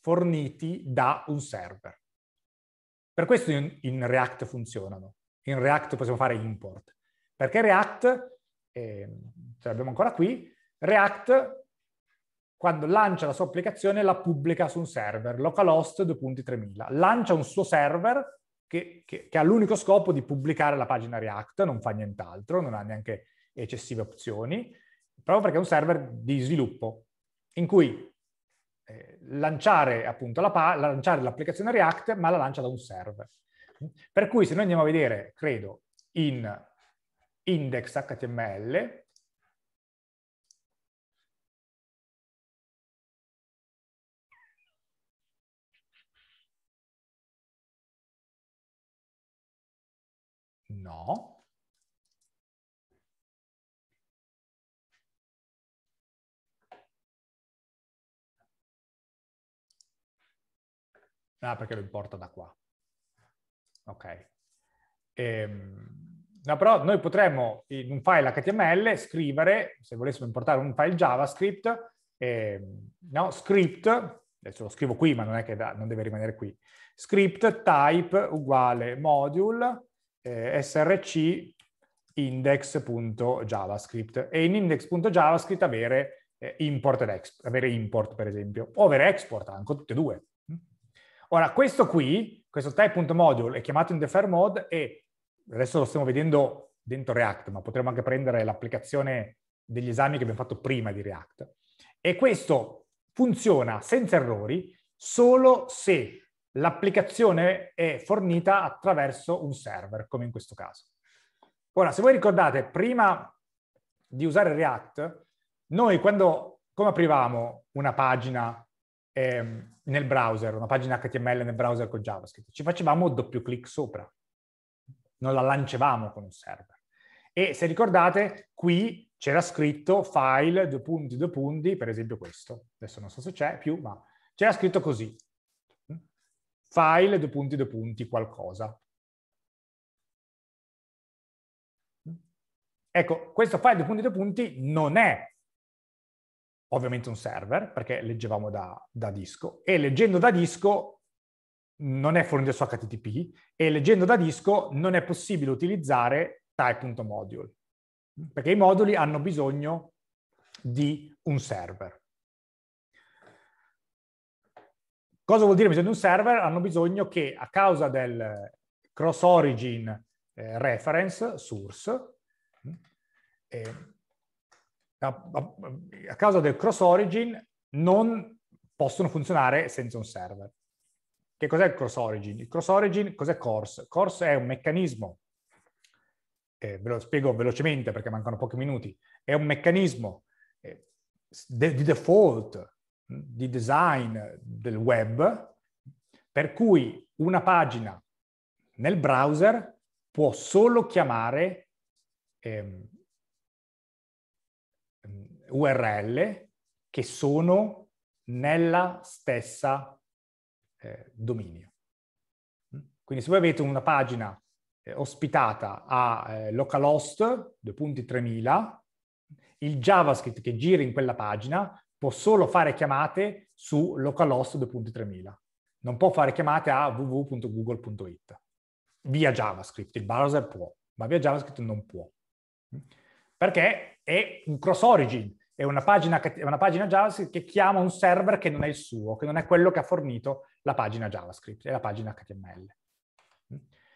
[SPEAKER 1] forniti da un server. Per questo in, in, React funzionano. In React possiamo fare import. Perché React, eh, ce l'abbiamo ancora qui, React quando lancia la sua applicazione la pubblica su un server, localhost 2.3000. Lancia un suo server che, che, che ha l'unico scopo di pubblicare la pagina React, non fa nient'altro, non ha neanche eccessive opzioni, proprio perché è un server di sviluppo in cui eh, lanciare appunto la pa- lanciare l'applicazione React, ma la lancia da un server. Per cui se noi andiamo a vedere, credo, in
[SPEAKER 2] index.html, No. Ah, perché lo importa da qua.
[SPEAKER 1] Ok. Ehm...
[SPEAKER 2] No, però noi potremmo
[SPEAKER 1] in un file HTML scrivere, se volessimo importare un file JavaScript, eh, no, script, adesso lo scrivo qui ma non è che da, non deve rimanere qui, script type uguale module eh, src index.javascript e in index.javascript avere eh, import ed export, avere import per esempio, o avere export anche, tutte e due. Ora, questo qui, questo type.module è chiamato in interfere mode e adesso lo stiamo vedendo dentro React, ma potremmo anche prendere l'applicazione degli esami che abbiamo fatto prima di React. E questo funziona senza errori solo se l'applicazione è fornita attraverso un server, come in questo caso. Ora, se voi ricordate, prima di usare React, noi quando, come aprivamo una pagina eh, nel browser, una pagina HTML nel browser con JavaScript, ci facevamo doppio clic sopra, non la lancevamo con un server. E se ricordate, qui c'era scritto file, due punti, due punti, per esempio questo, adesso non so se c'è più, ma c'era scritto così, file, due punti,
[SPEAKER 2] due punti, qualcosa. Ecco, questo file, due punti, due punti non è ovviamente un server,
[SPEAKER 1] perché leggevamo da, da disco, e leggendo da disco non è fornito su HTTP, e leggendo da disco non è possibile utilizzare type.module, perché i moduli hanno bisogno di un server. Cosa vuol dire bisogno di un server? Hanno bisogno che a causa del cross origin eh, reference source mm, eh, a causa del cross origin non possono funzionare senza un server. Che cos'è il cross origin? Il cross origin cos'è Course? Course è un meccanismo, eh, ve lo spiego velocemente perché mancano pochi minuti, è un meccanismo eh, di default, di design del web, per cui una pagina nel browser può solo chiamare eh, URL che sono nella stessa eh, dominio. Quindi se voi avete una pagina eh, ospitata a eh, localhost 2.3000, il JavaScript che gira in quella pagina può solo fare chiamate su localhost 2.3000. Non può fare chiamate a www.google.it. Via JavaScript, il browser può, ma via JavaScript non può. Perché è un cross origin, è una pagina, che, una pagina JavaScript che chiama un server che non è il suo, che non è quello che ha fornito la pagina JavaScript è la pagina HTML.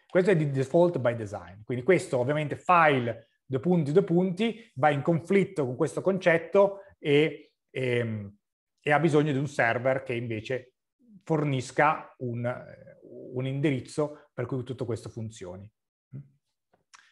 [SPEAKER 1] Questo è di default by design. Quindi questo ovviamente file, due punti, due punti, va in conflitto con questo concetto e, e, ehm, e ha bisogno di un server che invece fornisca un, un indirizzo per cui tutto questo funzioni.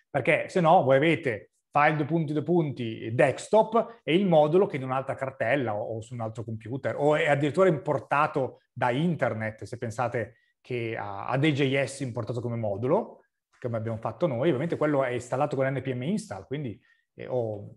[SPEAKER 1] Perché se no voi avete file due punti due punti desktop e il modulo che in un'altra cartella o, o su un altro computer o è addirittura importato da internet se pensate che ha, ha DJS importato come modulo come abbiamo fatto noi ovviamente quello è installato con npm install quindi eh, o,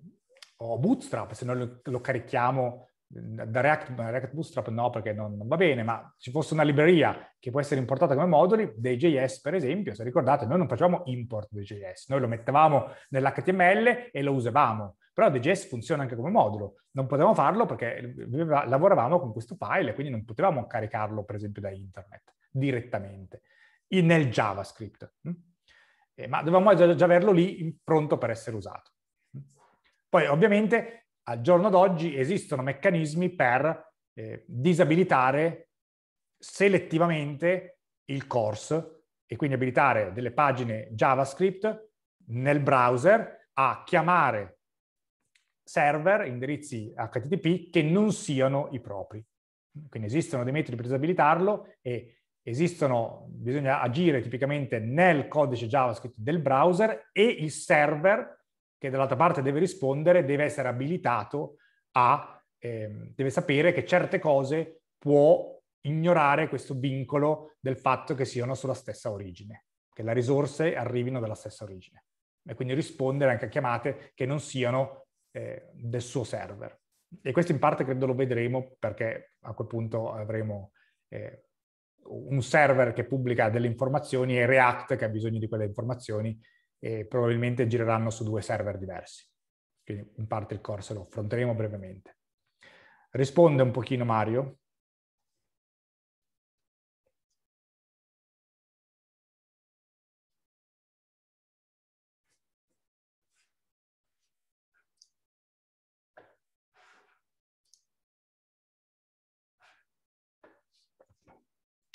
[SPEAKER 1] o bootstrap se noi lo, lo carichiamo da React, React Bootstrap no perché non, non, va bene, ma ci fosse una libreria che può essere importata come moduli, dei JS per esempio, se ricordate noi non facevamo import dei JS, noi lo mettevamo nell'HTML e lo usavamo, però DJS funziona anche come modulo, non potevamo farlo perché lavoravamo con questo file e quindi non potevamo caricarlo per esempio da internet direttamente, nel JavaScript, mm? eh, ma dovevamo già averlo lì pronto per essere usato. Mm? Poi ovviamente al giorno d'oggi esistono meccanismi per eh, disabilitare selettivamente il course e quindi abilitare delle pagine JavaScript nel browser a chiamare server, indirizzi HTTP che non siano i propri. Quindi esistono dei metodi per disabilitarlo e esistono, bisogna agire tipicamente nel codice JavaScript del browser e il server che dall'altra parte deve rispondere deve essere abilitato a, eh, deve sapere che certe cose può ignorare questo vincolo del fatto che siano sulla stessa origine, che le risorse arrivino dalla stessa origine e quindi rispondere anche a chiamate che non siano eh, del suo server. E questo in parte credo lo vedremo perché a quel punto avremo eh, un server che pubblica delle informazioni e React che ha bisogno di quelle informazioni e probabilmente gireranno su due server diversi. Quindi in parte il corso lo affronteremo brevemente. Risponde un
[SPEAKER 2] pochino Mario.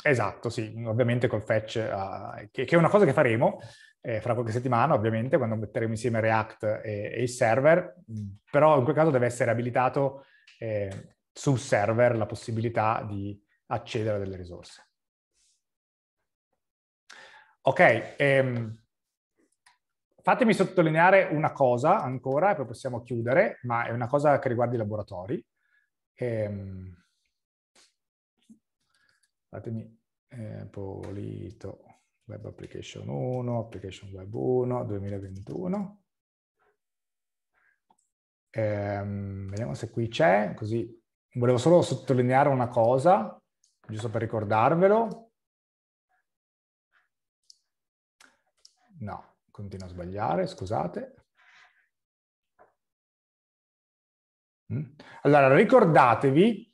[SPEAKER 2] Esatto, sì, ovviamente col fetch,
[SPEAKER 1] uh, che, che è una cosa che faremo, eh, fra qualche settimana, ovviamente, quando metteremo insieme React e, e il server, mm, però in quel caso deve essere abilitato eh, sul server la possibilità di accedere a delle risorse. Ok, ehm, fatemi sottolineare una cosa ancora, e poi possiamo chiudere, ma è una cosa che riguarda i laboratori. Ehm, fatemi, eh, Polito, Web Application 1, Application Web 1, 2021. Ehm, vediamo se qui c'è, così volevo solo sottolineare una cosa, giusto per ricordarvelo.
[SPEAKER 2] No, continuo a sbagliare, scusate. Mm. Allora, ricordatevi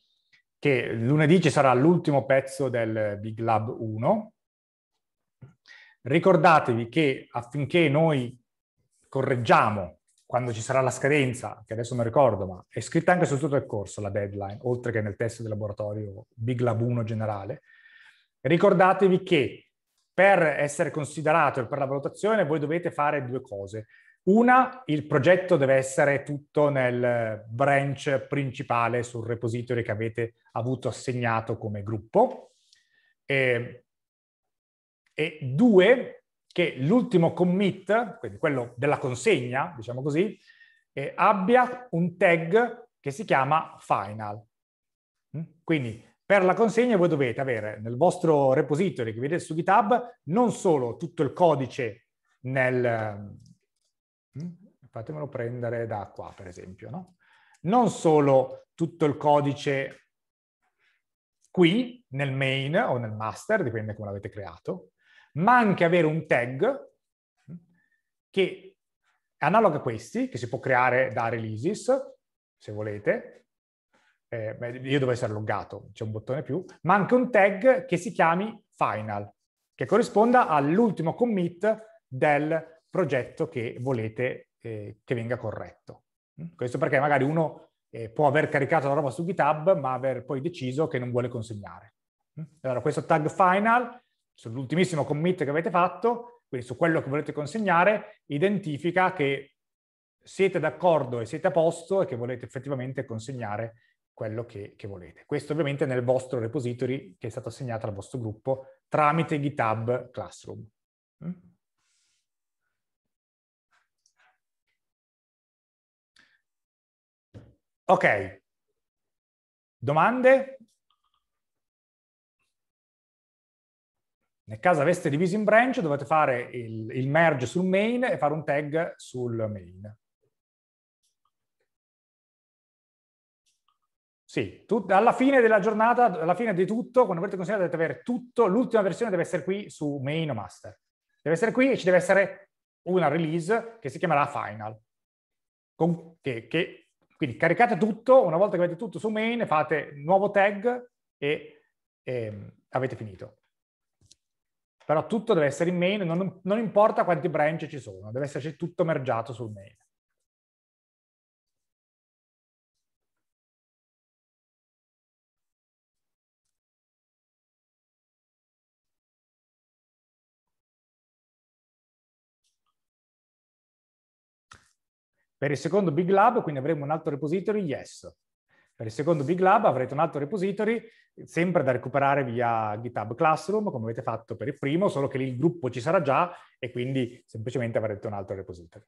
[SPEAKER 1] che lunedì ci sarà l'ultimo pezzo del Big Lab 1, Ricordatevi che affinché noi correggiamo quando ci sarà la scadenza, che adesso non ricordo, ma è scritta anche su tutto il corso la deadline, oltre che nel testo di laboratorio Big Lab 1 generale, ricordatevi che per essere considerato e per la valutazione voi dovete fare due cose. Una, il progetto deve essere tutto nel branch principale sul repository che avete avuto assegnato come gruppo. E e due, che l'ultimo commit, quindi quello della consegna, diciamo così, eh, abbia un tag che si chiama final. Mm? Quindi per la consegna voi dovete avere nel vostro repository che vedete su GitHub non solo tutto il codice nel... Mm, fatemelo prendere da qua per esempio, no? Non solo tutto il codice qui nel main o nel master, dipende come l'avete creato, ma anche avere un tag che è analogo a questi, che si può creare da releases, se volete. Eh, io devo essere loggato, c'è un bottone più, ma anche un tag che si chiami final, che corrisponda all'ultimo commit del progetto che volete eh, che venga corretto. Questo perché magari uno eh, può aver caricato la roba su GitHub, ma aver poi deciso che non vuole consegnare. Allora, questo tag final sull'ultimissimo commit che avete fatto, quindi su quello che volete consegnare, identifica che siete d'accordo e siete a posto e che volete effettivamente consegnare quello che, che volete. Questo ovviamente nel vostro repository che è stato assegnato al vostro gruppo tramite GitHub
[SPEAKER 2] Classroom. Mm? Ok, domande? Nel caso aveste
[SPEAKER 1] diviso in branch, dovete fare il, il merge sul main e fare un tag sul main. Sì, tu, alla fine della giornata, alla fine di tutto, quando volete consegnare, dovete avere tutto, l'ultima versione deve essere qui su main o master. Deve essere qui e ci deve essere una release che si chiamerà final. Con, che, che, quindi caricate tutto, una volta che avete tutto su main fate nuovo tag e, e ehm, avete finito però
[SPEAKER 2] tutto deve essere in main, non, non importa quanti branch ci sono, deve esserci tutto mergiato sul main. Per il secondo Big Lab, quindi avremo un altro repository, yes. Per il secondo Big Lab avrete un
[SPEAKER 1] altro repository, sempre da recuperare via GitHub Classroom, come avete fatto per il primo, solo che lì il gruppo ci sarà già e quindi semplicemente avrete un altro repository.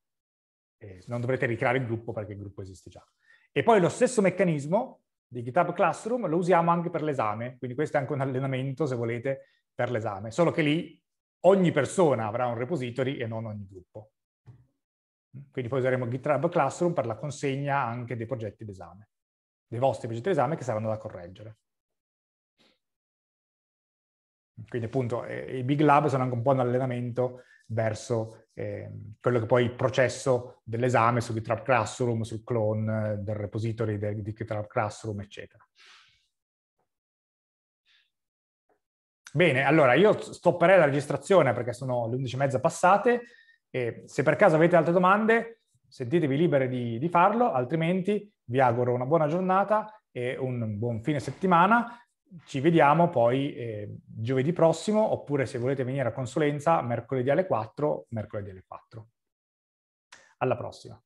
[SPEAKER 1] E non dovrete ricreare il gruppo perché il gruppo esiste già. E poi lo stesso meccanismo di GitHub Classroom lo usiamo anche per l'esame, quindi questo è anche un allenamento, se volete, per l'esame, solo che lì ogni persona avrà un repository e non ogni gruppo. Quindi poi useremo GitHub Classroom per la consegna anche dei progetti d'esame dei vostri progetti d'esame che saranno da correggere. Quindi appunto eh, i Big Lab sono anche un po' un allenamento verso eh, quello che poi è il processo dell'esame su GitLab Classroom, sul clone eh, del repository de, di GitLab Classroom, eccetera. Bene, allora io stopperei la registrazione perché sono le 11.30 passate. E se per caso avete altre domande, Sentitevi liberi di, di farlo, altrimenti vi auguro una buona giornata e un buon fine settimana. Ci vediamo poi eh, giovedì prossimo oppure se volete venire a
[SPEAKER 2] consulenza mercoledì alle 4, mercoledì alle 4. Alla prossima.